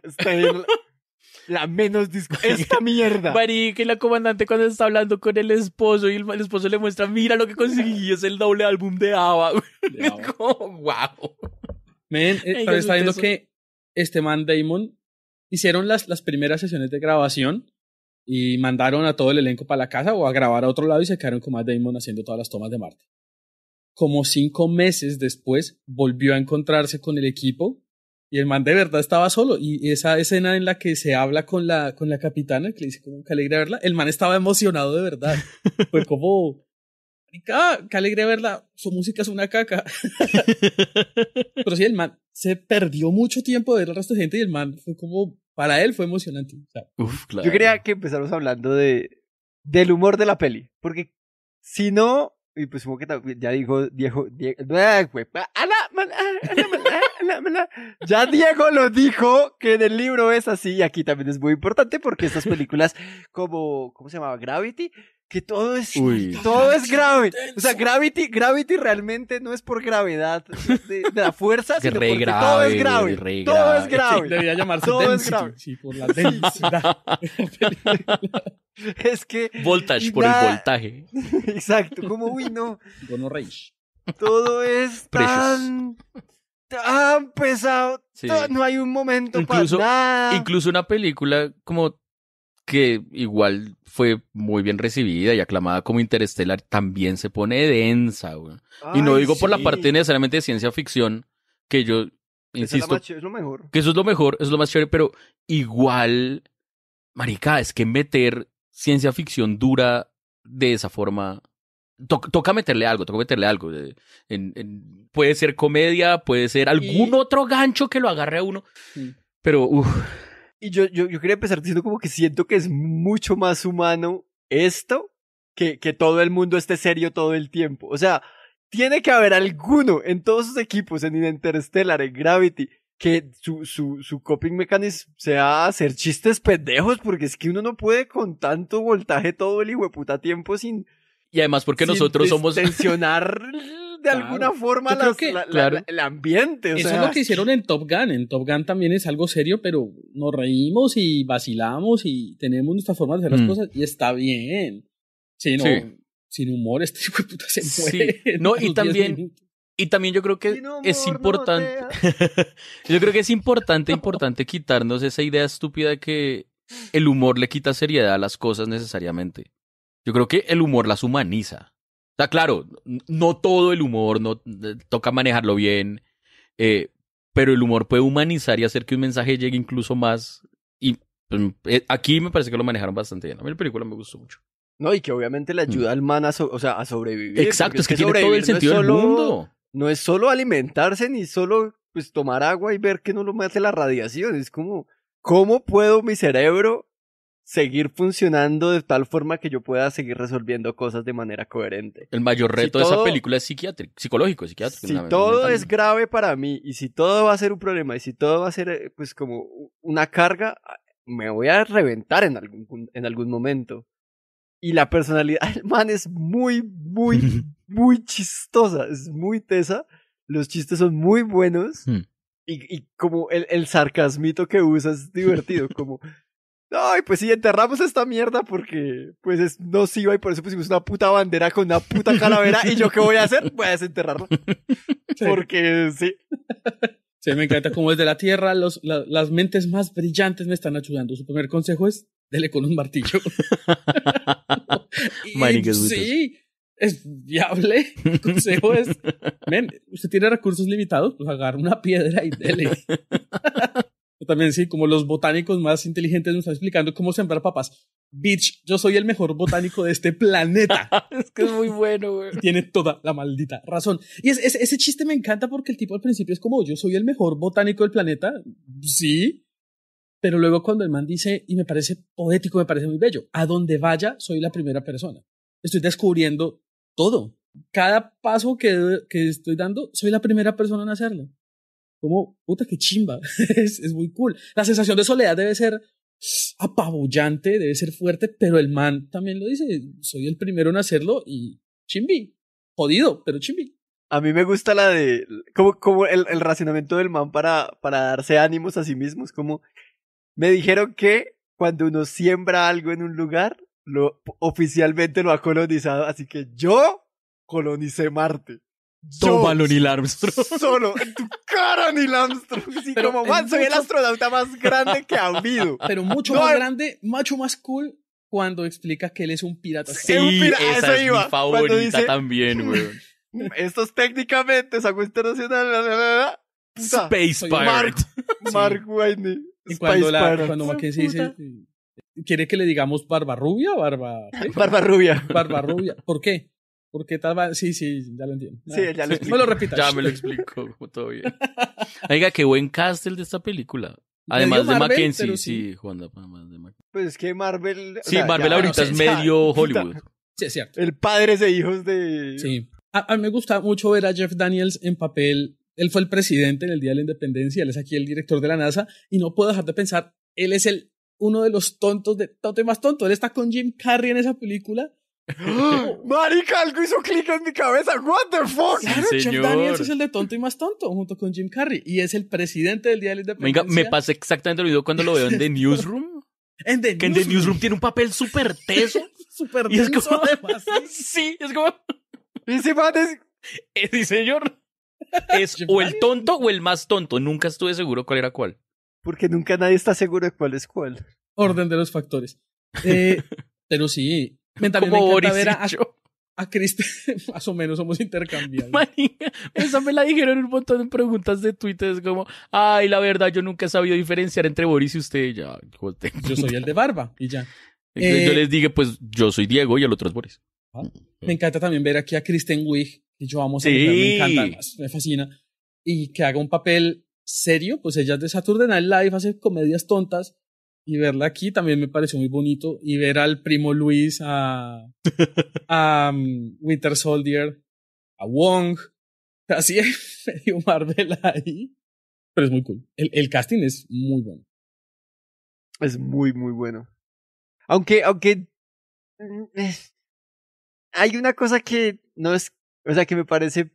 La menos disco. Esta [LAUGHS] mierda. Marica, y la comandante cuando está hablando con el esposo y el, esposo le muestra, mira lo que conseguí, es el doble álbum de ABBA. [LAUGHS] Guau wow. Men, eh, pero está viendo que este man Damon hicieron las, las primeras sesiones de grabación y mandaron a todo el elenco para la casa o a grabar a otro lado y se quedaron con Matt Damon haciendo todas las tomas de Marte. Como cinco meses después volvió a encontrarse con el equipo y el man de verdad estaba solo. Y esa escena en la que se habla con la, con la capitana, que le dice como que alegra verla, el man estaba emocionado de verdad. [LAUGHS] Fue como, Ah, qué alegría verla. Su música es una caca. [LAUGHS] Pero sí, el man se perdió mucho tiempo de ver al resto de gente y el man fue como, para él fue emocionante. Uf, claro. Yo quería que empezáramos hablando de, del humor de la peli. Porque si no, y pues como que ya dijo Diego, Diego ah, ah, ya Diego lo dijo que en el libro es así y aquí también es muy importante porque estas películas como, ¿cómo se llamaba? Gravity que todo es todo es grave. O sea, Gravity, Gravity realmente no es por gravedad de, la fuerza, [LAUGHS] sino porque todo es grave. todo es grave. debería llamarse todo es Sí, por la densidad. [LAUGHS] es que voltage por el voltaje. [LAUGHS] Exacto, como uy no. Todo es tan tan pesado. No hay un momento para nada. Incluso una película como que igual fue muy bien recibida y aclamada como Interstellar, también se pone densa, güey. y no digo por la parte necesariamente de ciencia ficción, que yo insisto. es, lo mejor. Que eso es lo mejor, es lo más chévere, pero igual, marica, es que meter ciencia ficción dura de esa forma. toca meterle algo, toca meterle algo. En, puede ser comedia, puede ser algún otro gancho que lo agarre a uno. Pero, uff y yo, yo, yo quería empezar diciendo como que siento que es mucho más humano esto que, que todo el mundo esté serio todo el tiempo. O sea, tiene que haber alguno en todos sus equipos, en Interstellar, en Gravity, que su, su, su coping mechanism sea hacer chistes pendejos, porque es que uno no puede con tanto voltaje todo el hijo de puta tiempo sin. Y además porque nosotros somos. [LAUGHS] de alguna forma que, el ambiente. Eso es lo que hicieron en Top Gun. En Top Gun también es algo serio, pero nos reímos y vacilamos y tenemos nuestra forma de hacer las mm. cosas y está bien. Si Sin humor, este tipo [LAUGHS] de puta se muere. No, y también, y también yo creo que es importante. [LAUGHS] yo creo que es importante, importante quitarnos esa idea estúpida que el humor le quita seriedad a las cosas necesariamente. Yo creo que el humor las humaniza. Está claro, no todo el humor, no eh, toca manejarlo bien, eh, pero el humor puede humanizar y hacer que un mensaje llegue incluso más. Y pues, eh, aquí me parece que lo manejaron bastante bien. A mí la película me gustó mucho. No, y que obviamente le ayuda mm. al man a, o sea, a sobrevivir. Exacto, es que, tiene todo el sentido del mundo. No es solo alimentarse ni solo pues, tomar agua y ver que no lo mate la radiación. Es como, ¿cómo puedo mi cerebro seguir funcionando de tal forma que yo pueda seguir resolviendo cosas de manera coherente. El mayor reto de esa película es psiquiátrico, psicológico, psiquiátrico. Si todo es grave para mí y si todo va a ser un problema y si todo va a ser eh, pues como una carga, ah, me voy a reventar en algún, en algún momento. Y la personalidad del man es muy, muy, [LAUGHS] muy chistosa, es muy tesa. Los chistes son muy buenos. Hmm. y, y, como el, el sarcasmito que usa es divertido, como... [LAUGHS] Ay, pues sí, enterramos esta mierda porque pues es sirve y por eso pusimos una puta bandera con una puta calavera y yo qué voy a hacer? Voy a desenterrarla. [LAUGHS] Porque sí. Sí, me encanta como desde la tierra los, las mentes más brillantes me están ayudando. Su primer consejo es, dele con un martillo. [LAUGHS] y, sí, es viable. El consejo es, men, usted tiene recursos limitados, pues agarra una piedra y dele. [LAUGHS] también sí, como los botánicos más inteligentes nos están explicando cómo sembrar papas. Bitch, yo soy el mejor botánico de este planeta. [LAUGHS] es que es muy bueno, güey. Tiene toda la maldita razón. Y ese chiste me encanta porque el tipo al principio es como, yo soy el mejor botánico del planeta. Sí. Pero luego cuando el man dice, y me parece poético, me parece muy bello, a donde vaya soy la primera persona. Estoy descubriendo todo. Cada paso que estoy dando, soy la primera persona en hacerlo como, puta, que chimba, [LAUGHS] es, muy cool. La sensación de soledad debe ser apabullante, debe ser fuerte, pero el man también lo dice, soy el primero en hacerlo y chimbi, jodido, pero chimbi. A mí me gusta la de, como, el, el racionamiento del man para, para darse ánimos a sí mismos, como, me dijeron que cuando uno siembra algo en un lugar, lo, oficialmente lo ha colonizado, así que yo colonicé Marte. Tómalo, Neil Armstrong. [LAUGHS] Solo, en tu cara, Neil Armstrong. Sí, como, man, soy mucho... el astronauta más grande que ha habido. Pero mucho más grande, macho más cool cuando explica que él es un pirata. Sí, es un pirata, esa es mi favorita dice, también, güey. Mm, es técnicamente es internacional. La, la, Space Pirate. Mark, Mark sí. Whitney. Y cuando, la, cuando Mackenzie dice, eh, ¿quiere que le digamos barba [LAUGHS] rubia barba? ¿sí? Barba rubia. Barba rubia. ¿Por qué? Porque tal Sí, sí, ya lo entiendo. Sí, ya lo explico. repitas. Ya me lo explico, [LAUGHS] todo bien. Oiga, qué buen cast de esta película. Además de Mackenzie, sí, Juan, de Pues es que Marvel. Sí, Marvel ahorita es medio Hollywood. Sí, cierto. El padre de hijos de. Sí. A, mí me gusta mucho ver a Jeff Daniels en papel. Él fue el presidente en el Día de la Independencia, él es aquí el director de la NASA, y no puedo dejar de pensar, él es el uno de los tontos de tonto y más tonto. Él está con Jim Carrey en esa película [GASPS] Marica, algo hizo clic en mi cabeza. What the fuck? Claro, sí, Daniels es el de tonto y más tonto, junto con Jim Carrey. Y es el presidente del Día de la Independencia. me pasa exactamente lo mismo cuando lo veo en The [LAUGHS] Newsroom. en The que Newsroom. The Newsroom tiene un papel súper teso. [LAUGHS] Súper [LAUGHS] ¿sí? es como... Y eh, Sí, señor. Es o el tonto o el más tonto. Nunca estuve seguro cuál era cuál. Porque nunca nadie está seguro de cuál es cuál. Orden de los factores. Eh, pero sí, como Boris a, a [LAUGHS] más o menos somos intercambiados. eso esa me la dijeron un montón de preguntas de Twitter, es como, ay, la verdad, yo nunca he sabido diferenciar entre Boris y usted, ya. Yo soy el de barba, y ya. yo eh, les dije, pues, yo soy Diego y el otro es Boris. Ah, me encanta también ver aquí a Kristen Wiig, que yo vamos sí. me encanta, me fascina, y que haga un papel serio, pues ella es de Saturday Live, hace comedias tontas, y verla aquí también me pareció muy bonito y ver al primo Luis, a, [LAUGHS] mm, Winter Soldier, a Wong, así [LAUGHS] medio Marvel ahí, pero es muy cool. El, casting es muy bueno. Es muy, muy bueno. Aunque, aunque mm, hay una cosa que no es, o sea, que me parece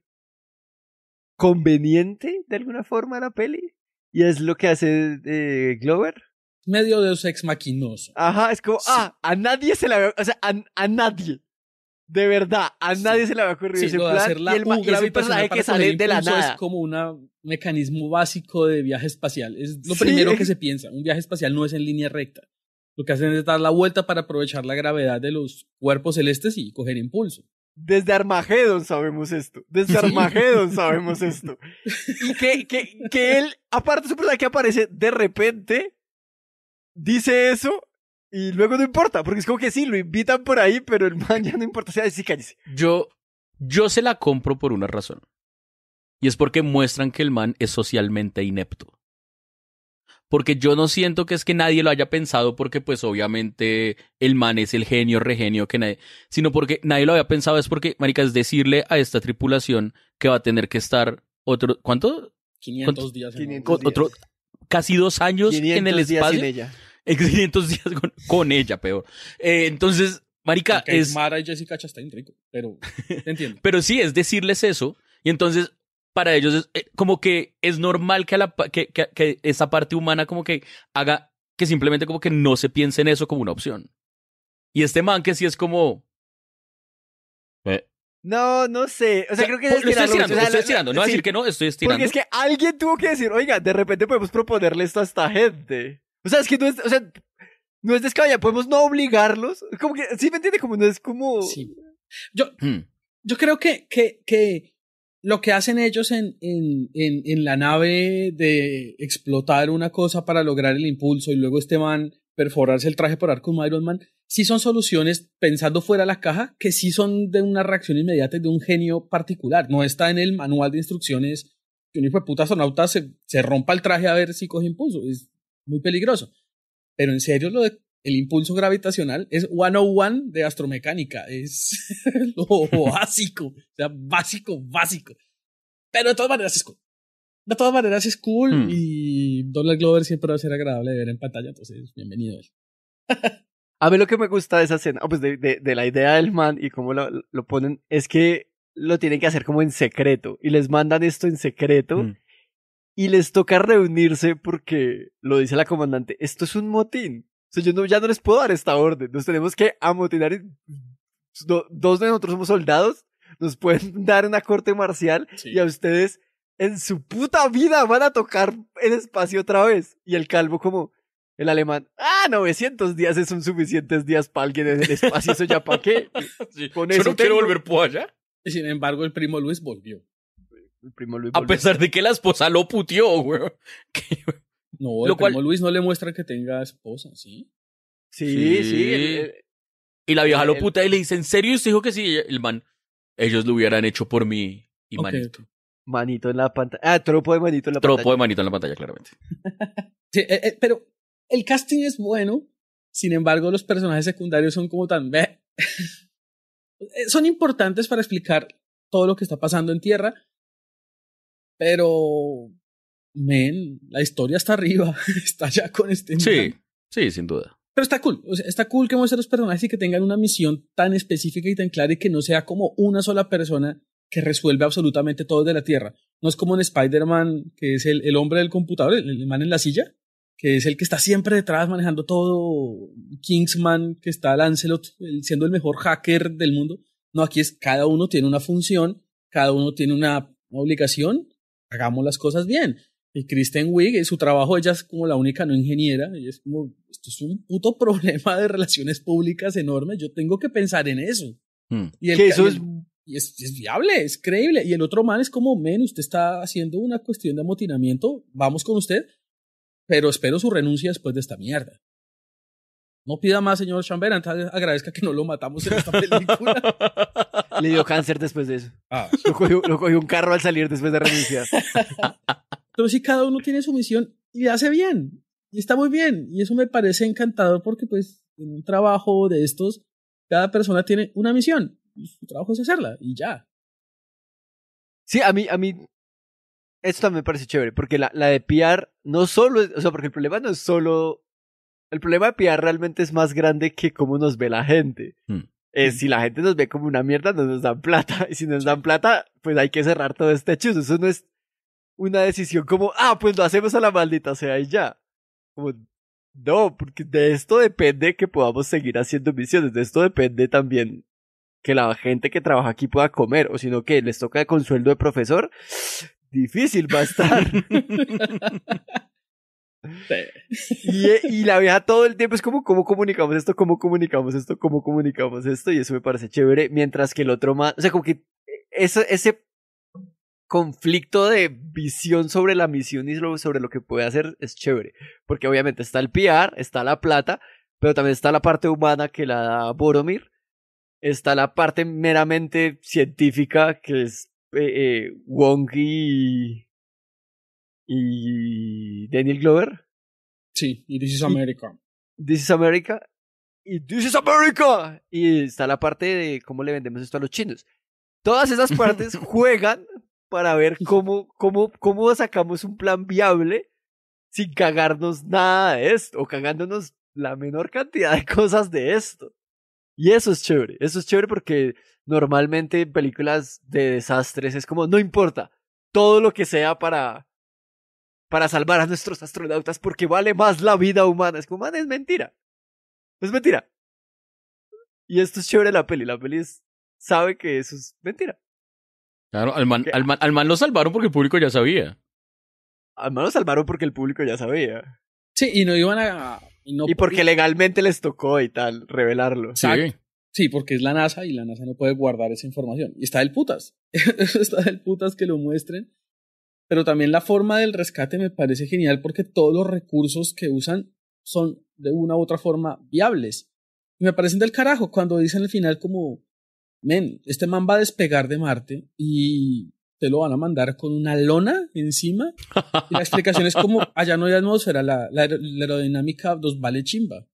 conveniente de alguna forma la peli y es lo que hace eh, Glover medio de ex maquinoso. Ajá, es como, ah, a nadie se le había, o sea, a, nadie. De verdad, a nadie se le había ocurrido sí, y el, que de la nada. Es como un mecanismo básico de viaje espacial. Es lo primero que se [LAUGHS] piensa. Un viaje espacial no es en línea recta. Lo que hacen es dar la vuelta para aprovechar la gravedad de los cuerpos celestes y coger impulso. Desde Armagedón sabemos esto. Desde [LAUGHS] Armagedón sabemos esto. [LAUGHS] Y que, que, él, aparte su que aparece de repente, dice eso y luego no importa, porque es como que sí, lo invitan por ahí, pero el man [LAUGHS] ya no importa, sea, sí, cállese. Yo, yo se la compro por una razón. Y es porque muestran que el man es socialmente inepto. Porque yo no siento que es que nadie lo haya pensado, porque pues obviamente el man es el genio, regenio que nadie, sino porque nadie lo había pensado, es porque, marica, es decirle a esta tripulación que va a tener que estar otro, ¿cuánto? 500 días. 500 casi dos años en el espacio. [LAUGHS] Días ella. 500 días con, ella, peor. Eh, entonces, Marica es. Mara y Jessica Chastain, rico, pero. Te entiendo. [LAUGHS] pero sí, es decirles eso. Y entonces, para ellos, es, eh, como que es normal que, la, que, que, esa parte humana, como que haga que simplemente, como que no se piense en eso como una opción. Y este man que sí es como. No, no sé. O sea, creo que es Estoy estirando, o estoy estirando. No sí, a decir que no, estoy estirando. Porque es que alguien tuvo que decir, oiga, de repente podemos proponerle esto a esta gente. O sea, es que no es, o sea, no es descabellado, podemos no obligarlos. Como que, ¿sí me entiende? Como no es como. Sí. Yo, hmm. yo creo que, que, que lo que hacen ellos en, en, en, en, la nave de explotar una cosa para lograr el impulso y luego este man perforarse el traje por arco como Iron Man, sí son soluciones pensando fuera de la caja que sí son de una reacción inmediata de un genio particular. No está en el manual de instrucciones que un hijo de puta astronauta se, se rompa el traje a ver si coge impulso. Es muy peligroso. Pero en serio, lo de el impulso gravitacional es 101 de astromecánica. Es [LAUGHS] lo básico. o sea, básico, básico. Pero de todas maneras es cool de todas maneras es cool hmm. y Donald Glover siempre va a ser agradable de ver en pantalla, entonces bienvenido [LAUGHS] a mí lo que me gusta de esa escena, pues de, de, de la idea del man y cómo lo, lo, ponen, es que lo tienen que hacer como en secreto y les mandan esto en secreto. Hmm. Y les toca reunirse porque lo dice la comandante, esto es un motín. O sea, yo ya no les puedo dar esta orden. Nos tenemos que amotinar. dos de nosotros somos soldados. Nos pueden [LAUGHS] dar una corte marcial y a ustedes en su puta vida van a tocar el espacio otra vez. Y el calvo como, el alemán, ah, 900 días es un suficientes días para alguien en el espacio, eso ya para qué. [LAUGHS] Yo no quiero volver por allá. Sin embargo, el primo Luis volvió. El primo Luis A pesar de que la esposa lo puteó, güey. [LAUGHS] No, el primo Luis no le muestra que tenga esposa, ¿sí? Sí, sí. y la vieja lo puta y le dice, ¿en serio? Y se dijo que sí. El man, ellos lo hubieran hecho por mí. Y manito. Manito en la pantalla. Ah, tropo de manito en la tropo pantalla. Tropo de manito en la pantalla, claramente. [LAUGHS] sí, eh, eh, pero el casting es bueno. Sin embargo, los personajes secundarios son como tan. [LAUGHS] Eh, son importantes para explicar todo lo que está pasando en tierra. Pero. Men, la historia está arriba. [LAUGHS] está ya con este. Sí, sí, sin duda. Pero está cool. está cool que muestren los personajes y que tengan una misión tan específica y tan clara y que no sea como una sola persona que resuelve absolutamente todo de la Tierra. No es como en Spider-Man, que es el, el, hombre del computador, el, man en la silla, que es el que está siempre detrás manejando todo, Kingsman, que está Lancelot, siendo el mejor hacker del mundo. No, aquí es cada uno tiene una función, cada uno tiene una obligación, hagamos las cosas bien. Y Kristen Wiig, eh, su trabajo, ella es como la única no ingeniera, y es como, esto es un puto [LAUGHS] problema de relaciones públicas enorme, yo tengo que pensar en eso. Hmm. Y que eso es y es, viable, es creíble. Y el otro man es como, men, usted está haciendo una cuestión de amotinamiento, vamos con usted, pero espero su renuncia después de esta mierda. No pida más, señor Chamberlain, agradezca que no lo matamos en esta [LAUGHS] película. Le dio cáncer después de eso. Ah. Lo, cogió, lo, un carro al salir después de renunciar. [LAUGHS] pero si cada uno tiene su misión y hace bien, y está muy bien, y eso me parece encantador porque pues en un trabajo de estos, cada persona tiene una misión pues, su trabajo es hacerla y ya. Sí, a mí, a mí, esto también me parece chévere, porque la, la de piar no solo es, o sea, porque el problema no es solo, el problema de PR realmente es más grande que cómo nos ve la gente. Hmm. Hmm. si la gente nos ve como una mierda, no nos dan plata. Y si nos dan plata, pues hay que cerrar todo este chuzo Eso no es una decisión como, ah, pues lo hacemos a la maldita sea y ya. no, porque de esto depende que podamos seguir haciendo misiones. De esto depende también que la gente que trabaja aquí pueda comer, o sino que les toca con sueldo de profesor, difícil va a estar. [LAUGHS] Y, la vieja todo el tiempo es como, ¿cómo comunicamos esto? ¿Cómo comunicamos esto? ¿Cómo comunicamos esto? Y eso me parece chévere. Mientras que el otro más, o sea, como que ese, ese conflicto de visión sobre la misión y sobre lo que puede hacer es chévere. Porque obviamente está el PR, está la plata, pero también está la parte humana que la da Boromir está la parte meramente científica que es eh, eh, Wong y, y Daniel Glover. Sí, y This is America. This is America. Y This is America. Y está la parte de cómo le vendemos esto a los chinos. Todas esas [LAUGHS] partes juegan para ver cómo, cómo, cómo sacamos un plan viable sin cagarnos nada de esto o cagándonos la menor cantidad de cosas de esto. Y eso es chévere, eso es chévere porque normalmente en películas de desastres es como, no importa, todo lo que sea para, para salvar a nuestros astronautas porque vale más la vida humana. Es como, man, es mentira. Es mentira. Y esto es chévere la peli, la peli sabe que eso es mentira. Claro, al man, lo salvaron porque el público ya sabía. Al man lo salvaron porque el público ya sabía. Sí, y no iban a y, porque legalmente les tocó y tal, revelarlo. Sí. sí. porque es la NASA y la NASA no puede guardar esa información. Y está del putas. [LAUGHS] está del putas que lo muestren. Pero también la forma del rescate me parece genial porque todos los recursos que usan son de una u otra forma viables. Y me parecen del carajo cuando dicen al final como, men, este man va a despegar de Marte y lo van a mandar con una lona encima. Y la explicación es como, allá no hay atmósfera, la, la, aerodinámica nos vale chimba.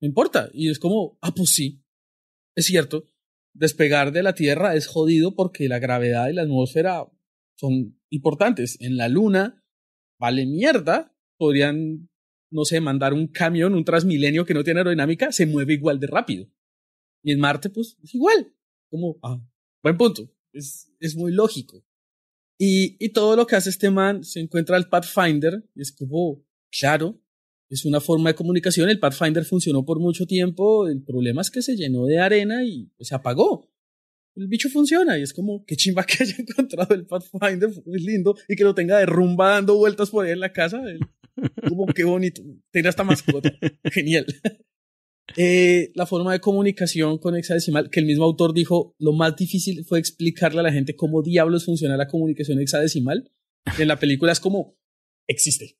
No importa. Y es como, ah, pues sí. Es cierto. Despegar de la Tierra es jodido porque la gravedad y la atmósfera son importantes. En la Luna, vale mierda. Podrían, no sé, mandar un camión, un transmilenio que no tiene aerodinámica, se mueve igual de rápido. Y en Marte, pues, es igual. Como, ah, buen punto. Es, es muy lógico. Y, todo lo que hace este man se encuentra el Pathfinder, y es como, claro, es una forma de comunicación, el Pathfinder funcionó por mucho tiempo, el problema es que se llenó de arena y pues, se apagó. El bicho funciona y es como, qué chimba que haya [LAUGHS] encontrado el Pathfinder, muy lindo, y que lo tenga de rumba dando vueltas por ahí en la casa. Eh, como qué bonito, tiene esta mascota, [LAUGHS] genial. Eh, la forma de comunicación con hexadecimal, que el mismo autor dijo, lo más difícil fue explicarle a la gente cómo diablos funciona la comunicación hexadecimal. En la película es como, existe.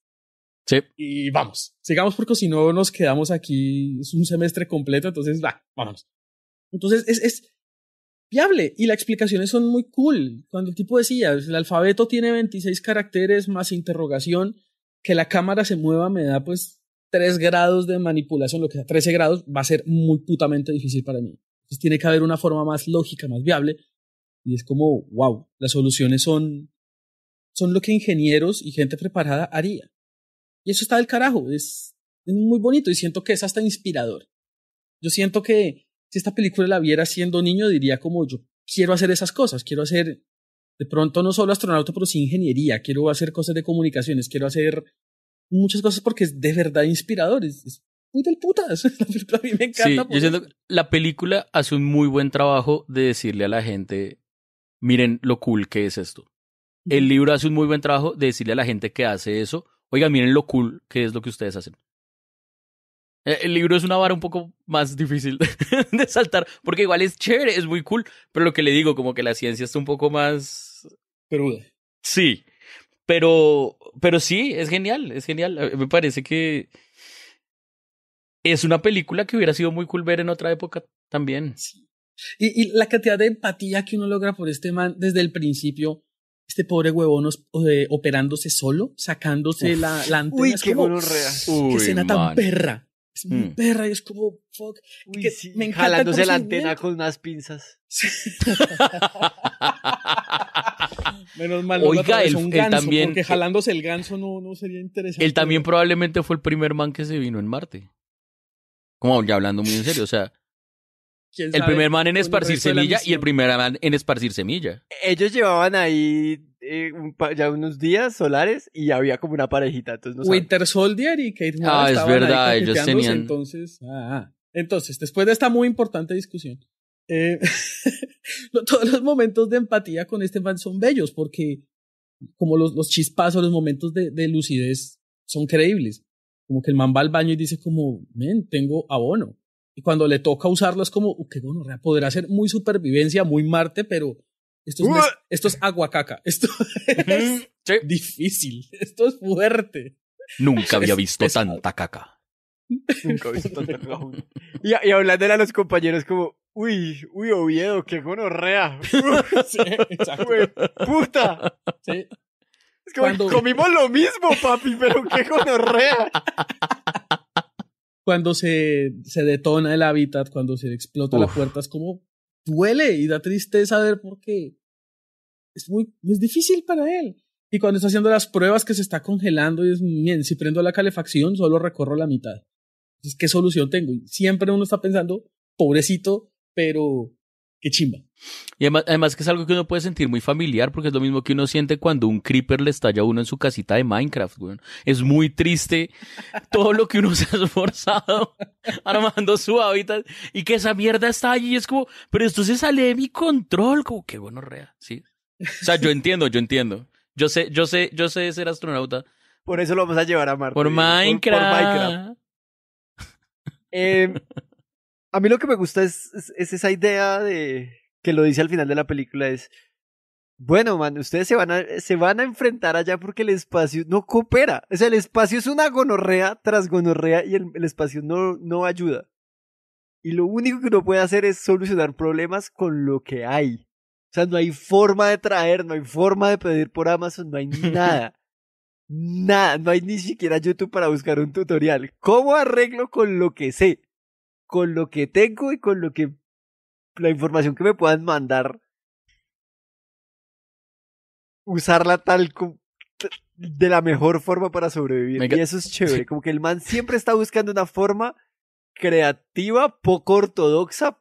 Sí. Y vamos, sigamos porque si no nos quedamos aquí, es un semestre completo, entonces, va, vamos Entonces, es, es viable y las explicaciones son muy cool. Cuando el tipo decía, el alfabeto tiene 26 caracteres más interrogación, que la cámara se mueva me da pues Tres grados de manipulación, lo que sea trece grados, va a ser muy putamente difícil para mí. Entonces tiene que haber una forma más lógica, más viable. Y es como, wow, las soluciones son, son lo que ingenieros y gente preparada haría. Y eso está del carajo, es, es muy bonito y siento que es hasta inspirador. Yo siento que si esta película la viera siendo niño, diría como yo quiero hacer esas cosas, quiero hacer de pronto no solo astronauta, pero sí ingeniería, quiero hacer cosas de comunicaciones, quiero hacer muchas cosas porque es de verdad inspirador. Es, puta muy del [LAUGHS] La película a mí me encanta. yo siento que la película hace un muy buen trabajo de decirle a la gente, miren lo cool que es esto. El libro hace un muy buen trabajo de decirle a la gente que hace eso, Oiga, miren lo cool que es lo que ustedes hacen. E, el libro es una vara un poco más difícil [LAUGHS] de saltar, porque igual es chévere, es muy cool, pero lo que le digo, como que la ciencia está un poco más... Peruda. Sí, pero, pero sí, es genial, es genial. Me parece que es una película que hubiera sido muy cool ver en otra época también. Sí. Y, y, la cantidad de empatía que uno logra por este man desde el principio, este pobre huevón operándose solo, sacándose la, la antena. Uy, es qué escena tan perra. Es muy mm. perra y es como, fuck. me encanta Jalándose la antena con unas pinzas. Sí. [LAUGHS] [LAUGHS] [LAUGHS] Menos mal. Oiga, él, también. Porque jalándose el ganso no, sería interesante. Él también probablemente fue el primer man que se vino en Marte. Como ya hablando muy en serio, o sea. El primer man en esparcir semilla y el primer man en esparcir semilla. Ellos llevaban ahí eh, ya unos días solares y había como una parejita. Winter Soldier y Kate Moore. Ah, es verdad, ellos tenían. Entonces, ah, ah. entonces, después de esta muy importante discusión, eh, [LAUGHS] todos los momentos de empatía con este man son bellos porque como los, los chispazos, los momentos de, de lucidez son creíbles. Como que el man va al baño y dice como, men, tengo abono. Y cuando le toca usarlo es como, qué bueno, podrá ser muy supervivencia, muy Marte, pero esto es, esto es aguacaca. Esto [LAUGHS] es difícil. Esto es fuerte. Nunca había [LAUGHS] visto tanta caca. Nunca he visto tanta caca. Y, y hablando a los compañeros como, Uy, uy, Oviedo, qué gonorrea. [LAUGHS] puta. Es como, Cuando... comimos lo mismo, papi, pero qué gonorrea. Cuando se, se detona el hábitat, cuando se explota la puerta, es como duele y da tristeza ver por qué. Es muy, es difícil para él. Y cuando está haciendo las pruebas que se está congelando, y es bien, si prendo la calefacción, solo recorro la mitad. Entonces, ¿qué solución tengo? siempre uno está pensando, pobrecito, pero qué chimba. Y además, que es algo que uno puede sentir muy familiar, porque es lo mismo que uno siente cuando un creeper le estalla a uno en su casita de Minecraft, güey. Es muy triste todo lo que uno [LAUGHS] se ha esforzado armando su hábitat y que esa mierda está allí. Es como, pero esto se sale de mi control, como que bueno, rea, sí. O sea, yo [LAUGHS] entiendo, yo entiendo. Yo sé, yo sé, yo sé ser astronauta. Por eso lo vamos a llevar a Marte. Por Minecraft. Minecraft. Eh, a mí lo que me gusta es, esa idea de que lo dice al final de la película es, bueno, man, ustedes se van, a, enfrentar allá porque el espacio no coopera. O sea, el espacio es una gonorrea tras gonorrea y el, espacio no, no ayuda. Y lo único que uno puede hacer es solucionar problemas con lo que hay. O sea, no hay forma de traer, no hay forma de pedir por Amazon, no hay [LAUGHS] nada. nada, no hay ni siquiera YouTube para buscar un tutorial. ¿Cómo arreglo con lo que sé? con lo que tengo y con lo que la información que me puedan mandar usarla tal como de la mejor forma para sobrevivir. Y eso es chévere. Como que el man siempre está buscando una forma creativa, poco ortodoxa,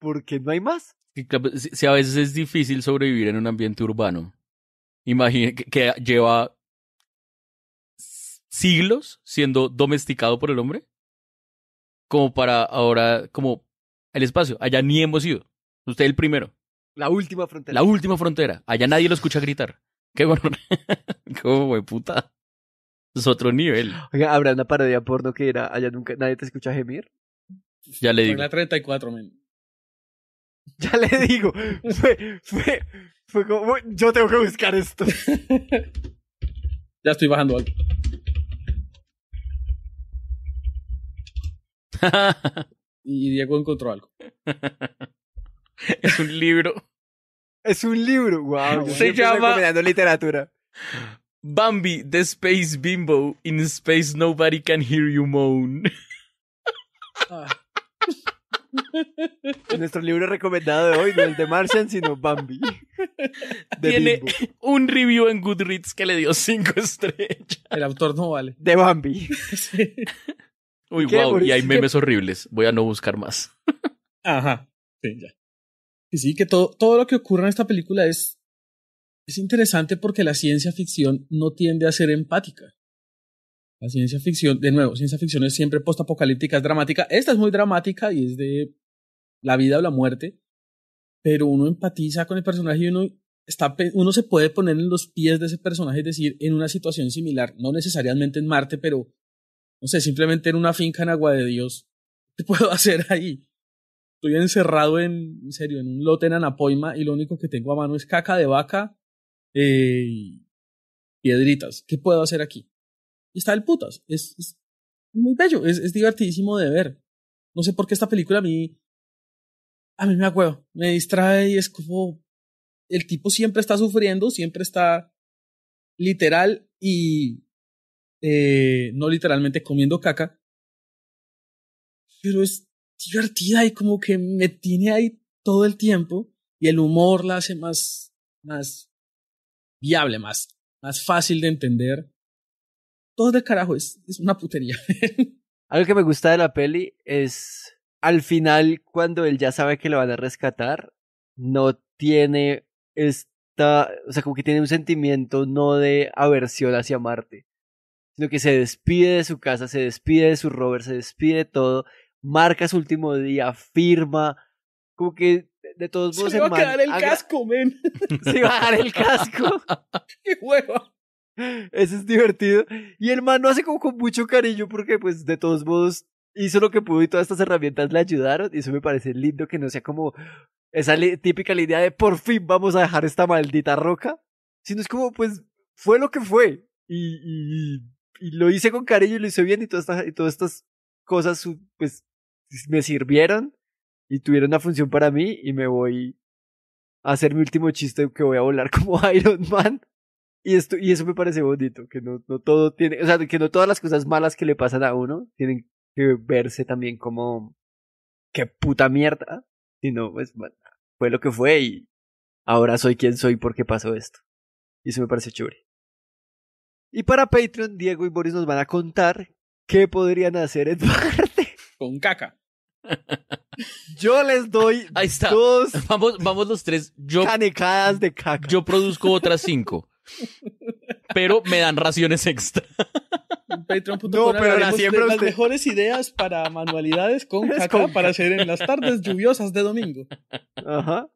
porque no hay más. Si, a veces es difícil sobrevivir en un ambiente urbano, imagínate que lleva siglos siendo domesticado por el hombre como para ahora, como el espacio. Allá ni hemos ido. Usted el primero. La última frontera. La última frontera. Allá nadie lo escucha gritar. [LAUGHS] Qué bueno. como [LAUGHS] puta. Es otro nivel. Oiga, habrá una parodia porno que era allá nunca nadie te escucha gemir. Ya le digo. en la 34, [LAUGHS] Ya le digo. Fue, fue, fue como, yo tengo que buscar esto. ya estoy bajando alto [LAUGHS] y Diego encontró algo. es un libro. Es un libro, wow. Se llama. Recomendando literatura. Bambi, The Space Bimbo, In Space Nobody Can Hear You Moan. Ah. [LAUGHS] Nuestro libro recomendado de hoy no es de Martian, sino Bambi. Tiene un review en Goodreads que le dio 5 estrellas. El autor no vale. De Bambi. [LAUGHS] Uy, y hay memes horribles. Voy a no buscar más. [LAUGHS] Ajá, sí, ya. Y sí, que todo, todo lo que ocurre en esta película es, es interesante porque la ciencia ficción no tiende a ser empática. La ciencia ficción, de nuevo, ciencia ficción es siempre postapocalíptica, es dramática. Esta es muy dramática y es de la vida o la muerte, pero uno empatiza con el personaje y uno, está, uno se puede poner en los pies de ese personaje, es decir, en una situación similar, no necesariamente en Marte, pero no sé, simplemente en una finca en Agua de Dios, [LAUGHS] ¿qué puedo hacer ahí? Estoy encerrado en, en serio, en un lote en Anapoima y lo único que tengo a mano es caca de vaca eh, y piedritas. ¿Qué puedo hacer aquí? Y está el putas. Es, muy bello, es, divertidísimo de ver. No sé por qué esta película a mí, a mí me acuerdo me distrae y es como, el tipo siempre está sufriendo, siempre está literal y eh, no literalmente comiendo caca, pero es divertida y como que me tiene ahí todo el tiempo y el humor la hace más, más viable, más, más fácil de entender. Todo de carajo, es, es una putería. [LAUGHS] Algo que me gusta de la peli es al final cuando él ya sabe que le van a rescatar, no tiene esta, o sea, como que tiene un sentimiento no de aversión hacia Marte, sino que se despide de su casa, se despide de su rover, se despide de todo, marca su último día, firma, como que de todos modos... [LAUGHS] Se va a quedar el casco, men. Se va a dejar el casco. ¡Qué hueva! Eso es divertido. Y el man lo hace como con mucho cariño porque pues de todos modos hizo lo que pudo y todas estas herramientas le ayudaron. Y eso me parece lindo que no sea como esa típica idea de por fin vamos a dejar esta maldita roca. Sino es como pues fue lo que fue. y, y lo hice con cariño y lo hice bien y todas estas, y todas estas cosas pues me sirvieron y tuvieron una función para mí y me voy a hacer mi último chiste que voy a volar [LAUGHS] como Iron Man. Y, esto, y eso me parece bonito, que no, no todo tiene, o sea, que no todas las cosas malas que le pasan a uno tienen que verse también como qué puta mierda, sino pues fue lo que fue y ahora soy quien soy porque pasó esto. Y eso me parece chévere. Y para Patreon, Diego y Boris nos van a contar qué podrían hacer en [LAUGHS] Con caca. Yo les doy [LAUGHS] Ahí está. dos [LAUGHS] vamos, vamos los tres. canecadas de caca. Yo produzco otras cinco. pero me dan raciones extra. Patreon.com no, pero siempre las mejores ideas para manualidades con caca para hacer en las tardes lluviosas de domingo. Ajá.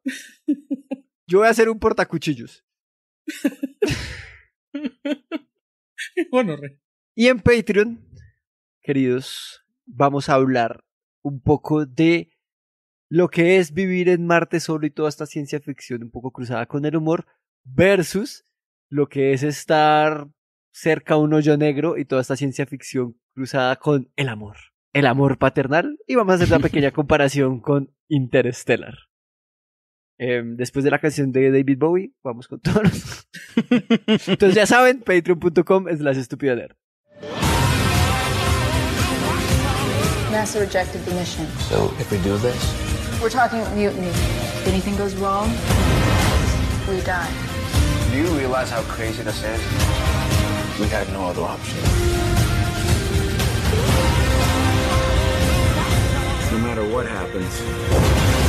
Yo voy a hacer un portacuchillos. [LAUGHS] Y en Patreon, queridos, vamos a hablar un poco de lo que es vivir en Marte solo y toda esta ciencia ficción un poco cruzada con el humor versus lo que es estar cerca a un hoyo negro y toda esta ciencia ficción cruzada con el amor, el amor paternal y vamos a hacer una pequeña [LAUGHS] comparación con Interstellar. Eh, después de la canción de David Bowie, vamos con todos. [LAUGHS] Entonces ya saben, patreon.com es las estupideces. NASA rejected the mission. So if we do this, we're talking mutiny. If anything goes wrong, we die. Do you realize how crazy this is? We had no other option. No matter what happens.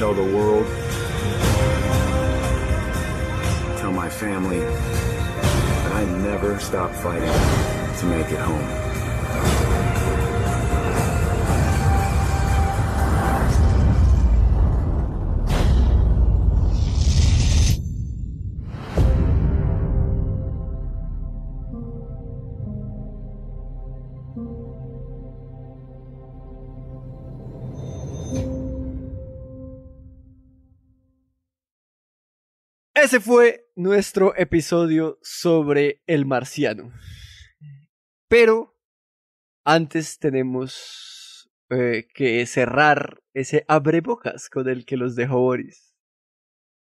tell the world, tell my family that I never stop fighting to make it home. ese fue nuestro episodio sobre el marciano. Pero antes tenemos eh, que cerrar ese abrebocas con el que los dejó Boris.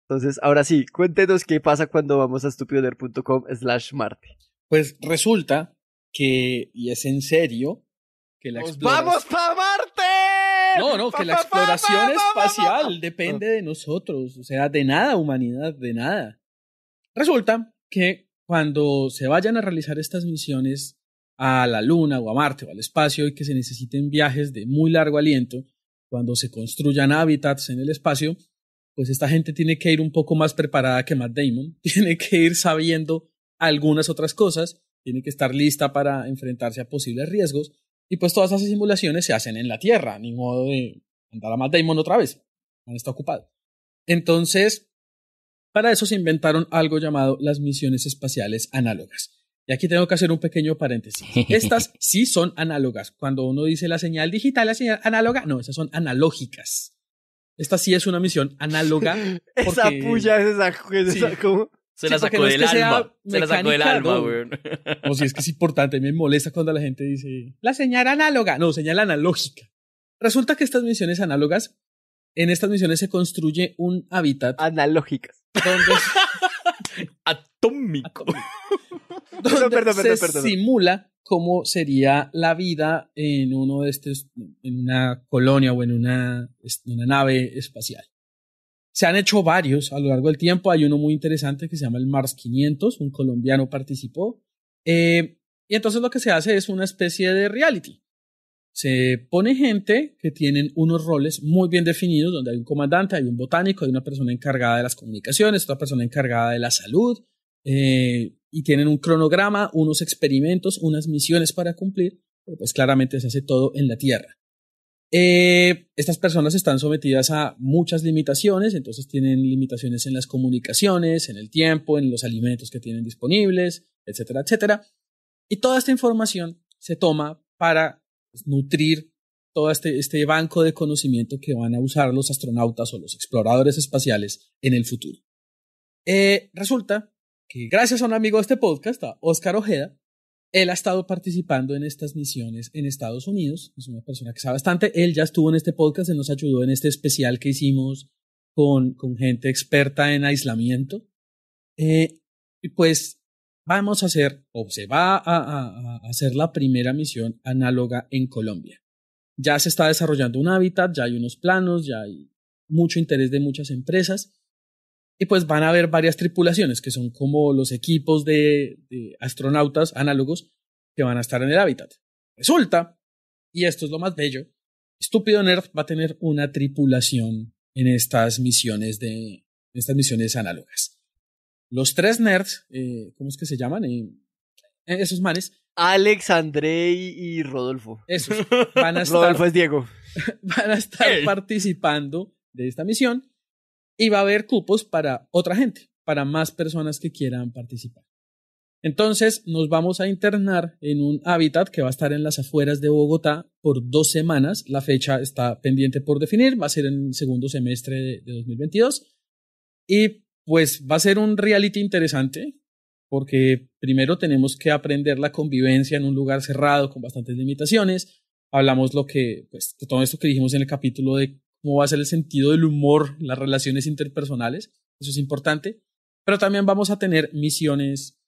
Entonces, ahora sí, cuéntenos qué pasa cuando vamos a stupidercom slash Marte. Pues resulta que, y es en serio, que la ¡Vamos, no, no, que la exploración espacial depende de nosotros, o sea, de nada, humanidad, de nada. Resulta que cuando se vayan a realizar estas misiones a la Luna o a Marte o al espacio y que se necesiten viajes de muy largo aliento, cuando se construyan hábitats en el espacio, pues esta gente tiene que ir un poco más preparada que Matt Damon, [LAUGHS] tiene que ir sabiendo algunas otras cosas, tiene que estar lista para enfrentarse a posibles riesgos y pues todas esas simulaciones se hacen en la Tierra, ni modo de andar a y Damon otra vez, está ocupado. Entonces, para eso se inventaron algo llamado las misiones espaciales análogas. Y aquí tengo que hacer un pequeño paréntesis. [LAUGHS] Estas sí son análogas. Cuando uno dice la señal digital, la señal análoga, no, esas son analógicas. Esta sí es una misión análoga. [LAUGHS] esa puya esa, se la sacó del alma. Se la sacó del alma, güey. No, si es que es importante. Me molesta cuando la gente dice la señal análoga. No, señal analógica. Resulta que estas misiones análogas, en estas misiones se construye un hábitat. Analógicas. Donde. [LAUGHS] Atómico. [LAUGHS] se simula cómo sería la vida en uno de estos, en una colonia o en en una nave espacial. Se han hecho varios a lo largo del tiempo. Hay uno muy interesante que se llama el Mars 500, un colombiano participó. Eh, y entonces lo que se hace es una especie de reality. Se pone gente que tienen unos roles muy bien definidos, donde hay un comandante, hay un botánico, hay una persona encargada de las comunicaciones, otra persona encargada de la salud, eh, y tienen un cronograma, unos experimentos, unas misiones para cumplir, pero pues claramente se hace todo en la Tierra. Eh, estas personas están sometidas a muchas limitaciones, entonces tienen limitaciones en las comunicaciones, en el tiempo, en los alimentos que tienen disponibles, etcétera, etcétera. Y toda esta información se toma para pues, nutrir todo este, este, banco de conocimiento que van a usar los astronautas o los exploradores espaciales en el futuro. Eh, resulta que gracias a un amigo de este podcast, a Oscar Ojeda, él ha estado participando en estas misiones en Estados Unidos, es una persona que sabe bastante, él ya estuvo en este podcast, él nos ayudó en este especial que hicimos con, gente experta en aislamiento. Eh, y pues vamos a hacer, o se va a hacer la primera misión análoga en Colombia. Ya se está desarrollando un hábitat, ya hay unos planos, ya hay mucho interés de muchas empresas y pues van a haber varias tripulaciones que son como los equipos de, astronautas análogos que van a estar en el hábitat. Resulta, y esto es lo más bello, Estúpido Nerd va a tener una tripulación en estas misiones de estas misiones análogas. Los tres nerds, eh, ¿cómo es que se llaman? Eh, eh, esos manes. Alex, André y Rodolfo. Esos. [LAUGHS] Van Rodolfo es Diego. [LAUGHS] Van a estar participando de esta misión y va a haber cupos para otra gente, para más personas que quieran participar. Entonces nos vamos a internar en un hábitat que va a estar en las afueras de Bogotá por dos semanas. La fecha está pendiente por definir, va a ser en el segundo semestre de 2022. Y pues va a ser un reality interesante porque primero tenemos que aprender la convivencia en un lugar cerrado con bastantes limitaciones. Hablamos lo que, pues, de todo esto que dijimos en el capítulo de cómo va a ser el sentido del humor, las relaciones interpersonales, eso es importante, pero también vamos a tener misiones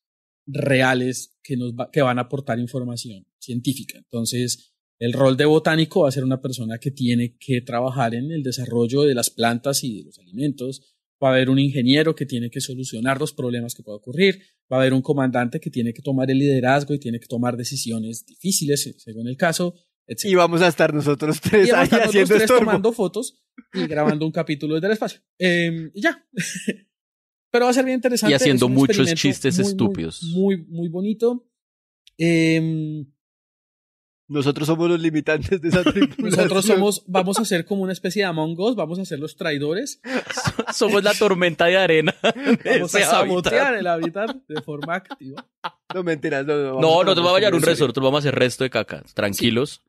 reales que, nos que van a aportar información científica. Entonces, el rol de botánico va a ser una persona que tiene que trabajar en el desarrollo de las plantas y de los alimentos. Va a haber un ingeniero que tiene que solucionar los problemas que pueda ocurrir. Va a haber un comandante que tiene que tomar el liderazgo y tiene que tomar decisiones difíciles, según el caso. Y vamos a estar nosotros [LAUGHS] tres ahí haciendo tres tomando fotos y grabando un capítulo desde el espacio. Eh, y ya. [LAUGHS] Pero va a ser bien interesante. Y haciendo muchos chistes estúpidos. Muy, muy, muy bonito. Eh, nosotros somos los limitantes de esa tripulación. Nosotros somos, vamos a ser como una especie de Among vamos a ser los traidores. [LAUGHS] somos la tormenta de arena. vamos a sabotear el hábitat de forma activa. No mentiras, no, no. No, no te va a hallar un resort, vamos a hacer resto de caca. Tranquilos.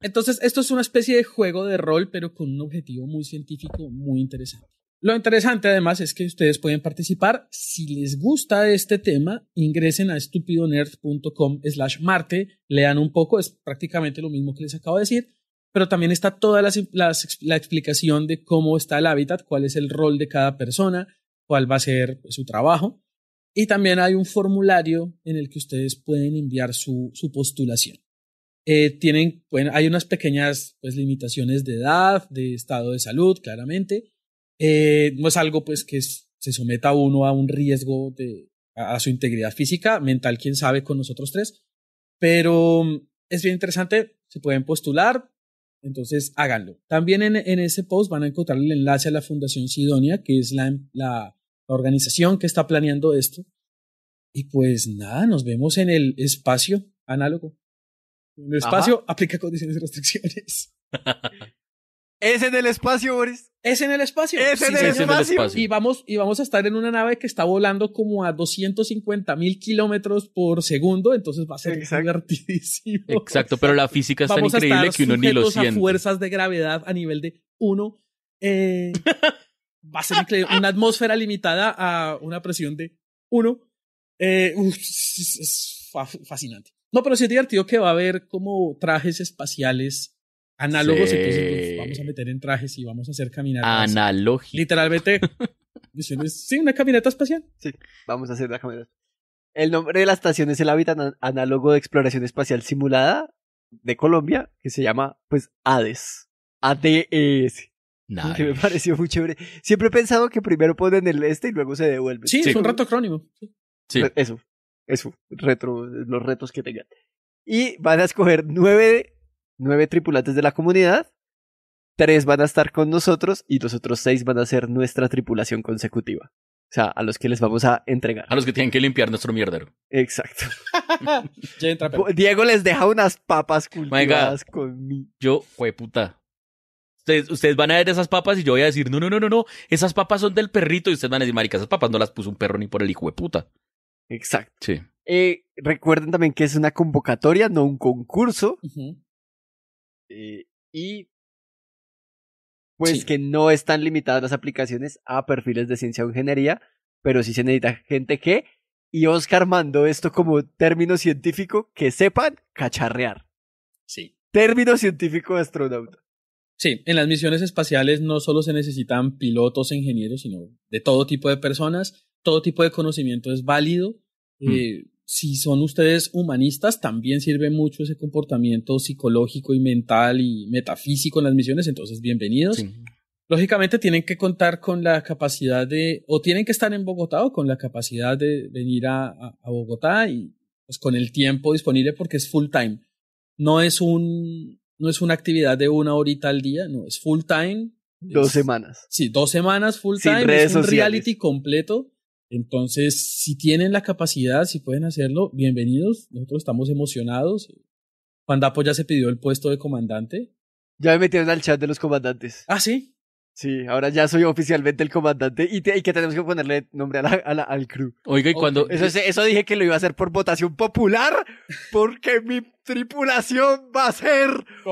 Entonces, esto es una especie de juego de rol, pero con un objetivo muy científico, muy interesante. Lo interesante además es que ustedes pueden participar. Si les gusta este tema, ingresen a estupidonerd.com slash Marte, lean un poco, es prácticamente lo mismo que les acabo de decir, pero también está toda la, explicación de cómo está el hábitat, cuál es el rol de cada persona, cuál va a ser su trabajo. Y también hay un formulario en el que ustedes pueden enviar su, su postulación. Eh, tienen, hay unas pequeñas pues, limitaciones de edad, de estado de salud, claramente eh, no es algo pues que se someta uno a un riesgo de, a, su integridad física, mental, quién sabe, con nosotros tres. Pero mm, es bien interesante, se pueden postular, entonces háganlo. También en, ese post van a encontrar el enlace a la Fundación Sidonia, que es la, la, organización que está planeando esto. Y pues nada, nos vemos en el espacio análogo. En el espacio aplica condiciones y restricciones. [LAUGHS] Es en el espacio, Boris. Es en el espacio. Es, el espacio. Y vamos, y vamos a estar en una nave que está volando como a 250 mil kilómetros por segundo, entonces va a ser Exacto. divertidísimo. Exacto, pero la física es tan increíble que uno ni lo siente. A fuerzas de gravedad a nivel de uno, Eh, va a ser increíble. Una atmósfera limitada a una presión de uno, eh, es, fascinante. No, pero sí es divertido que va a haber como trajes espaciales Análogos, entonces pues, vamos a meter en trajes y vamos a hacer caminatas. Analógico. Literalmente, [LAUGHS] sí, una caminata espacial. Sí, vamos a hacer la caminata. El nombre de la estación es el hábitat análogo de exploración espacial simulada de Colombia, que se llama, pues, ADES. ADES. nada Que me pareció muy chévere. Siempre he pensado que primero ponen el este y luego se devuelve Sí, sí. es un reto crónico. Sí. Eso, eso, retro, los retos que tengan. Y van a escoger nueve nueve tripulantes de la comunidad, tres van a estar con nosotros y los otros seis van a ser nuestra tripulación consecutiva. O sea, a los que les vamos a entregar. A los que tienen que limpiar nuestro mierdero. Exacto. [LAUGHS] Diego les deja unas papas cultivadas con mí. Yo, puta. Ustedes, ustedes van a ver esas papas y yo voy a decir, no, no, no, no, no, esas papas son del perrito. Y ustedes van a decir, marica, esas papas no las puso un perro ni por el hijo de puta. Exacto. Sí. Eh, recuerden también que es una convocatoria, no un concurso. Eh, y pues que no están limitadas las aplicaciones a perfiles de ciencia o ingeniería, pero sí se necesita gente que, y Oscar mandó esto como término científico, que sepan cacharrear. Sí. Término científico astronauta. Sí, en las misiones espaciales no solo se necesitan pilotos e ingenieros, sino de todo tipo de personas. Todo tipo de conocimiento es válido. Mm. Eh, si son ustedes humanistas, también sirve mucho ese comportamiento psicológico y mental y metafísico en las misiones, entonces bienvenidos. Lógicamente tienen que contar con la capacidad de, o tienen que estar en Bogotá o con la capacidad de venir a, a, Bogotá y pues, con el tiempo disponible porque es full time. No es un, no es una actividad de una horita al día, no, es full time. Dos semanas. Sí, dos semanas full time. es un reality completo entonces, si tienen la capacidad, si pueden hacerlo, bienvenidos. Nosotros estamos emocionados. Pandapo ya se pidió el puesto de comandante. Ya me metieron al chat de los comandantes. Ah, sí. Sí, ahora ya soy oficialmente el comandante y, que tenemos que ponerle nombre a la, al crew. Oiga, y cuando. Eso, eso dije que lo iba a hacer por votación popular, porque mi tripulación va a ser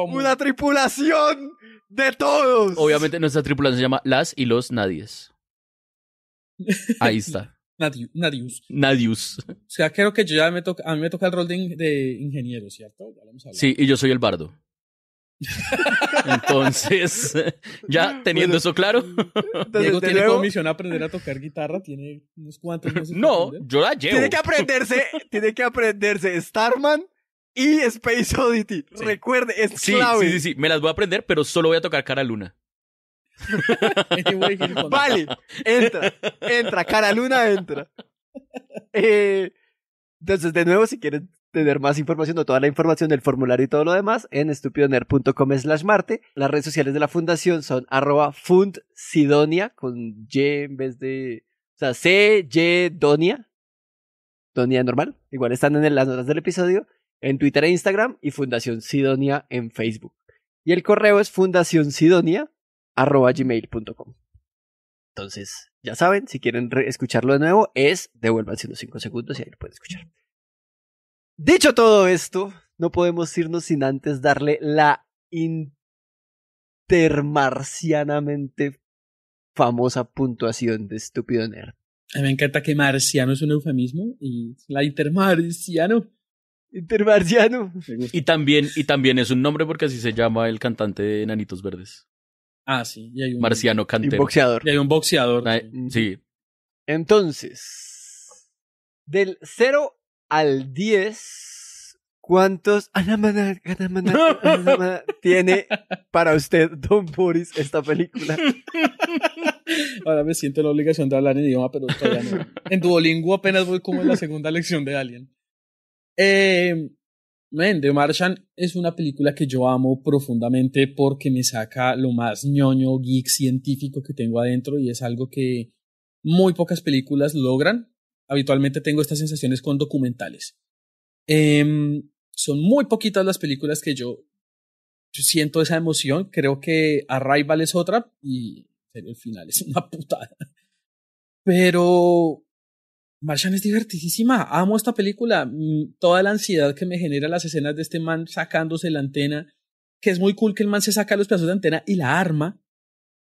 una tripulación de todos. Obviamente, nuestra tripulación se llama Las y los Nadies. Ahí está. [LAUGHS] Nadius. Nadius. O sea, creo que yo ya me toca, a mí me toca el rol de, ingeniero, ¿cierto? sí, y yo soy el bardo. [LAUGHS] Entonces, [LAUGHS] ya teniendo eso claro. Diego tiene como misión aprender a tocar guitarra, tiene unos cuantos No, yo la llevo. Tiene que aprenderse, tiene que aprenderse Starman y Space Oddity. Recuerde, es clave. Sí, sí, sí, me las voy a aprender, pero solo voy a tocar cara a luna. [LAUGHS] vale, entra, entra, cara luna, entra. Eh, entonces, de nuevo, si quieren tener más información o toda la información del formulario y todo lo demás en estupidoner.com slash marte. Las redes sociales de la fundación son arroba fundsidonia con Y en vez de... O sea, C, Y, Donia. Donia normal. Igual están en las notas del episodio. En Twitter e Instagram y Fundación Sidonia en Facebook. Y el correo es fundación sidonia arroba gmail.com. Entonces, ya saben, si quieren escucharlo de nuevo, es devuélvanse unos 5 segundos y ahí lo pueden escuchar. Dicho todo esto, no podemos irnos sin antes darle la intermarcianamente famosa puntuación de estúpido nerd. A mí me encanta que marciano es un eufemismo y la intermarciano. Intermarciano. Y también, y también es un nombre porque así se llama el cantante de Enanitos Verdes. Ah, sí. Y hay un, Marciano Cantero. Y boxeador. hay un boxeador. sí. Entonces, del 0 al 10, ¿cuántos A la anamana, tiene para usted, Don Boris, esta película? [LAUGHS] Ahora me siento la obligación de hablar en idioma, pero todavía En Duolingo apenas voy como en la segunda lección de Alien. Eh, Men, The Martian es una película que yo amo profundamente porque me saca lo más ñoño, geek, científico que tengo adentro y es algo que muy pocas películas logran. Habitualmente tengo estas sensaciones con documentales. Eh, son muy poquitas las películas que yo, yo, siento esa emoción. Creo que Arrival es otra y el final es una putada. Pero Martian es divertidísima. Amo esta película. Mm, toda la ansiedad que me genera las escenas de este man sacándose la antena. Que es muy cool que el man se saca los pedazos de antena y la arma.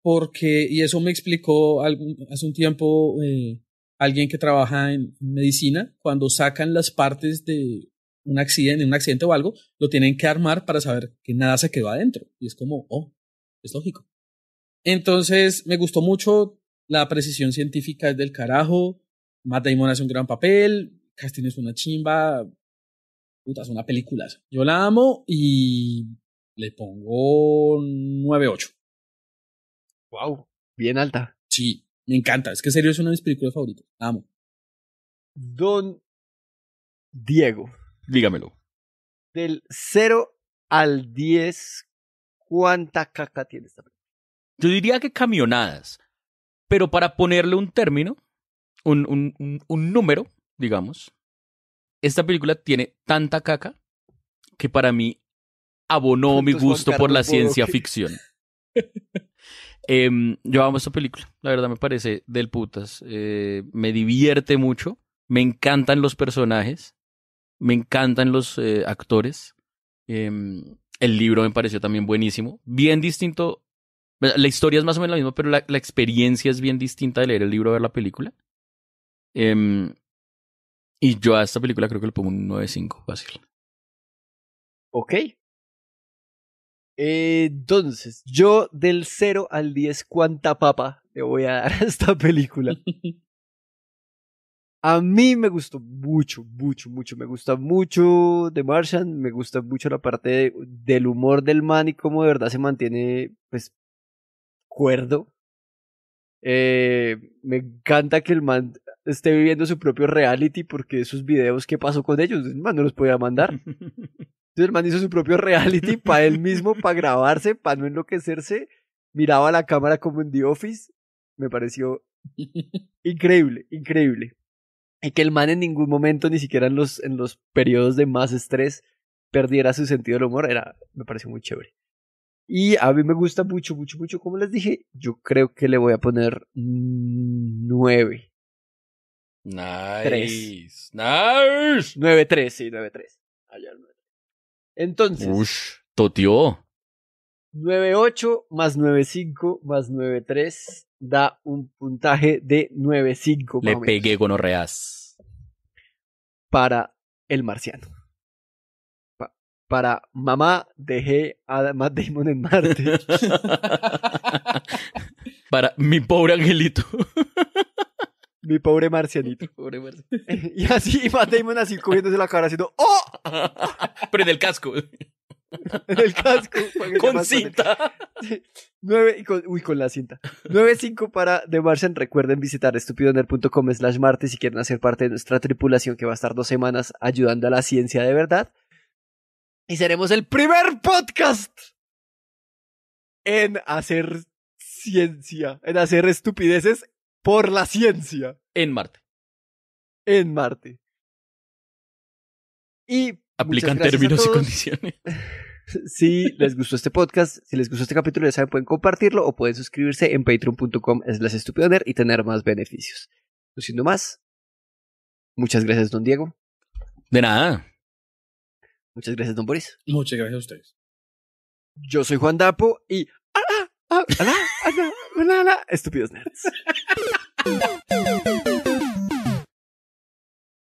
Porque, y eso me explicó hace un tiempo eh, alguien que trabaja en medicina, cuando sacan las partes de un accidente, un accidente o algo, lo tienen que armar para saber que nada se quedó adentro. Y es como, oh, es lógico. Entonces, me gustó mucho la precisión científica del carajo Matt Damon hace un gran papel, Casting es una chimba, puta, es una película. Yo la amo y le pongo 9-8. Wow, bien alta. Sí, me encanta. Es que serio es una de mis películas favoritas. La amo. Don Diego. Dígamelo. Del 0 al 10, ¿cuánta caca tiene esta película? Yo diría que camionadas. Pero para ponerle un término, un, número, digamos, esta película tiene tanta caca que para mí abonó mi gusto por la ciencia ficción. [LAUGHS] Em, yo amo esta película, la verdad me parece del putas. Eh, me divierte mucho, me encantan los personajes, me encantan los eh, actores. Em, el libro me pareció también buenísimo, bien distinto. La historia es más o menos la misma, pero la, la experiencia es bien distinta de leer el libro a ver la película. Em, y yo a esta película creo que le pongo un 9.5 fácil. Ok. entonces, yo del 0 al 10, ¿cuánta papa le voy a dar a esta película? [LAUGHS] a mí me gustó mucho, mucho, mucho. Me gusta mucho The Martian, me gusta mucho la parte del humor del man y cómo de verdad se mantiene, pues, cuerdo. Eh, me encanta que el man esté viviendo su propio reality porque esos videos, ¿qué pasó con ellos? El man no los podía mandar. [LAUGHS] Entonces el man hizo su propio reality para él mismo, para grabarse, para no enloquecerse. Miraba la cámara como en The Office. Me pareció increíble, increíble. Y que el man en ningún momento, ni siquiera en los, en los periodos de más estrés, perdiera su sentido del humor, era, me pareció muy chévere. Y a mí me gusta mucho, mucho, mucho. Como les dije, yo creo que le voy a poner nueve. Nice. 3. 9-3, sí, 9-3. Entonces. Ush, totió. 9-8 más 9-5 más 9-3 da un puntaje de 9-5. Le pegué con Orreas. Para el marciano. para mamá dejé a ah, Matt Damon en Marte. [LAUGHS] para mi pobre angelito. [LAUGHS] Mi pobre marcianito. Pobre [LAUGHS] y así, y Matt Damon así cogiéndose la cara haciendo ¡Oh! [LAUGHS] Pero [LAUGHS] en el casco. en el casco. Con cinta. con, uy, con la cinta. 9.5 para The Martian. Recuerden visitar estupidoner.com slash martes si quieren hacer parte de nuestra tripulación que va a estar dos semanas ayudando a la ciencia de verdad. Y seremos el primer podcast en hacer ciencia, en hacer estupideces por la ciencia. En Marte. En Marte. Y. Aplican términos y condiciones. si les gustó este podcast, si les gustó este capítulo, ya saben, pueden compartirlo o pueden suscribirse en patreon.com slash estupidoner y tener más beneficios. No siendo más, muchas gracias, don Diego. De nada. Muchas gracias, don Boris. Muchas gracias a ustedes. Yo soy Juan Dapo y... ¡Ah, ah, ah, ah, ah, ¡Ala! Estúpidos nerds. Thank you.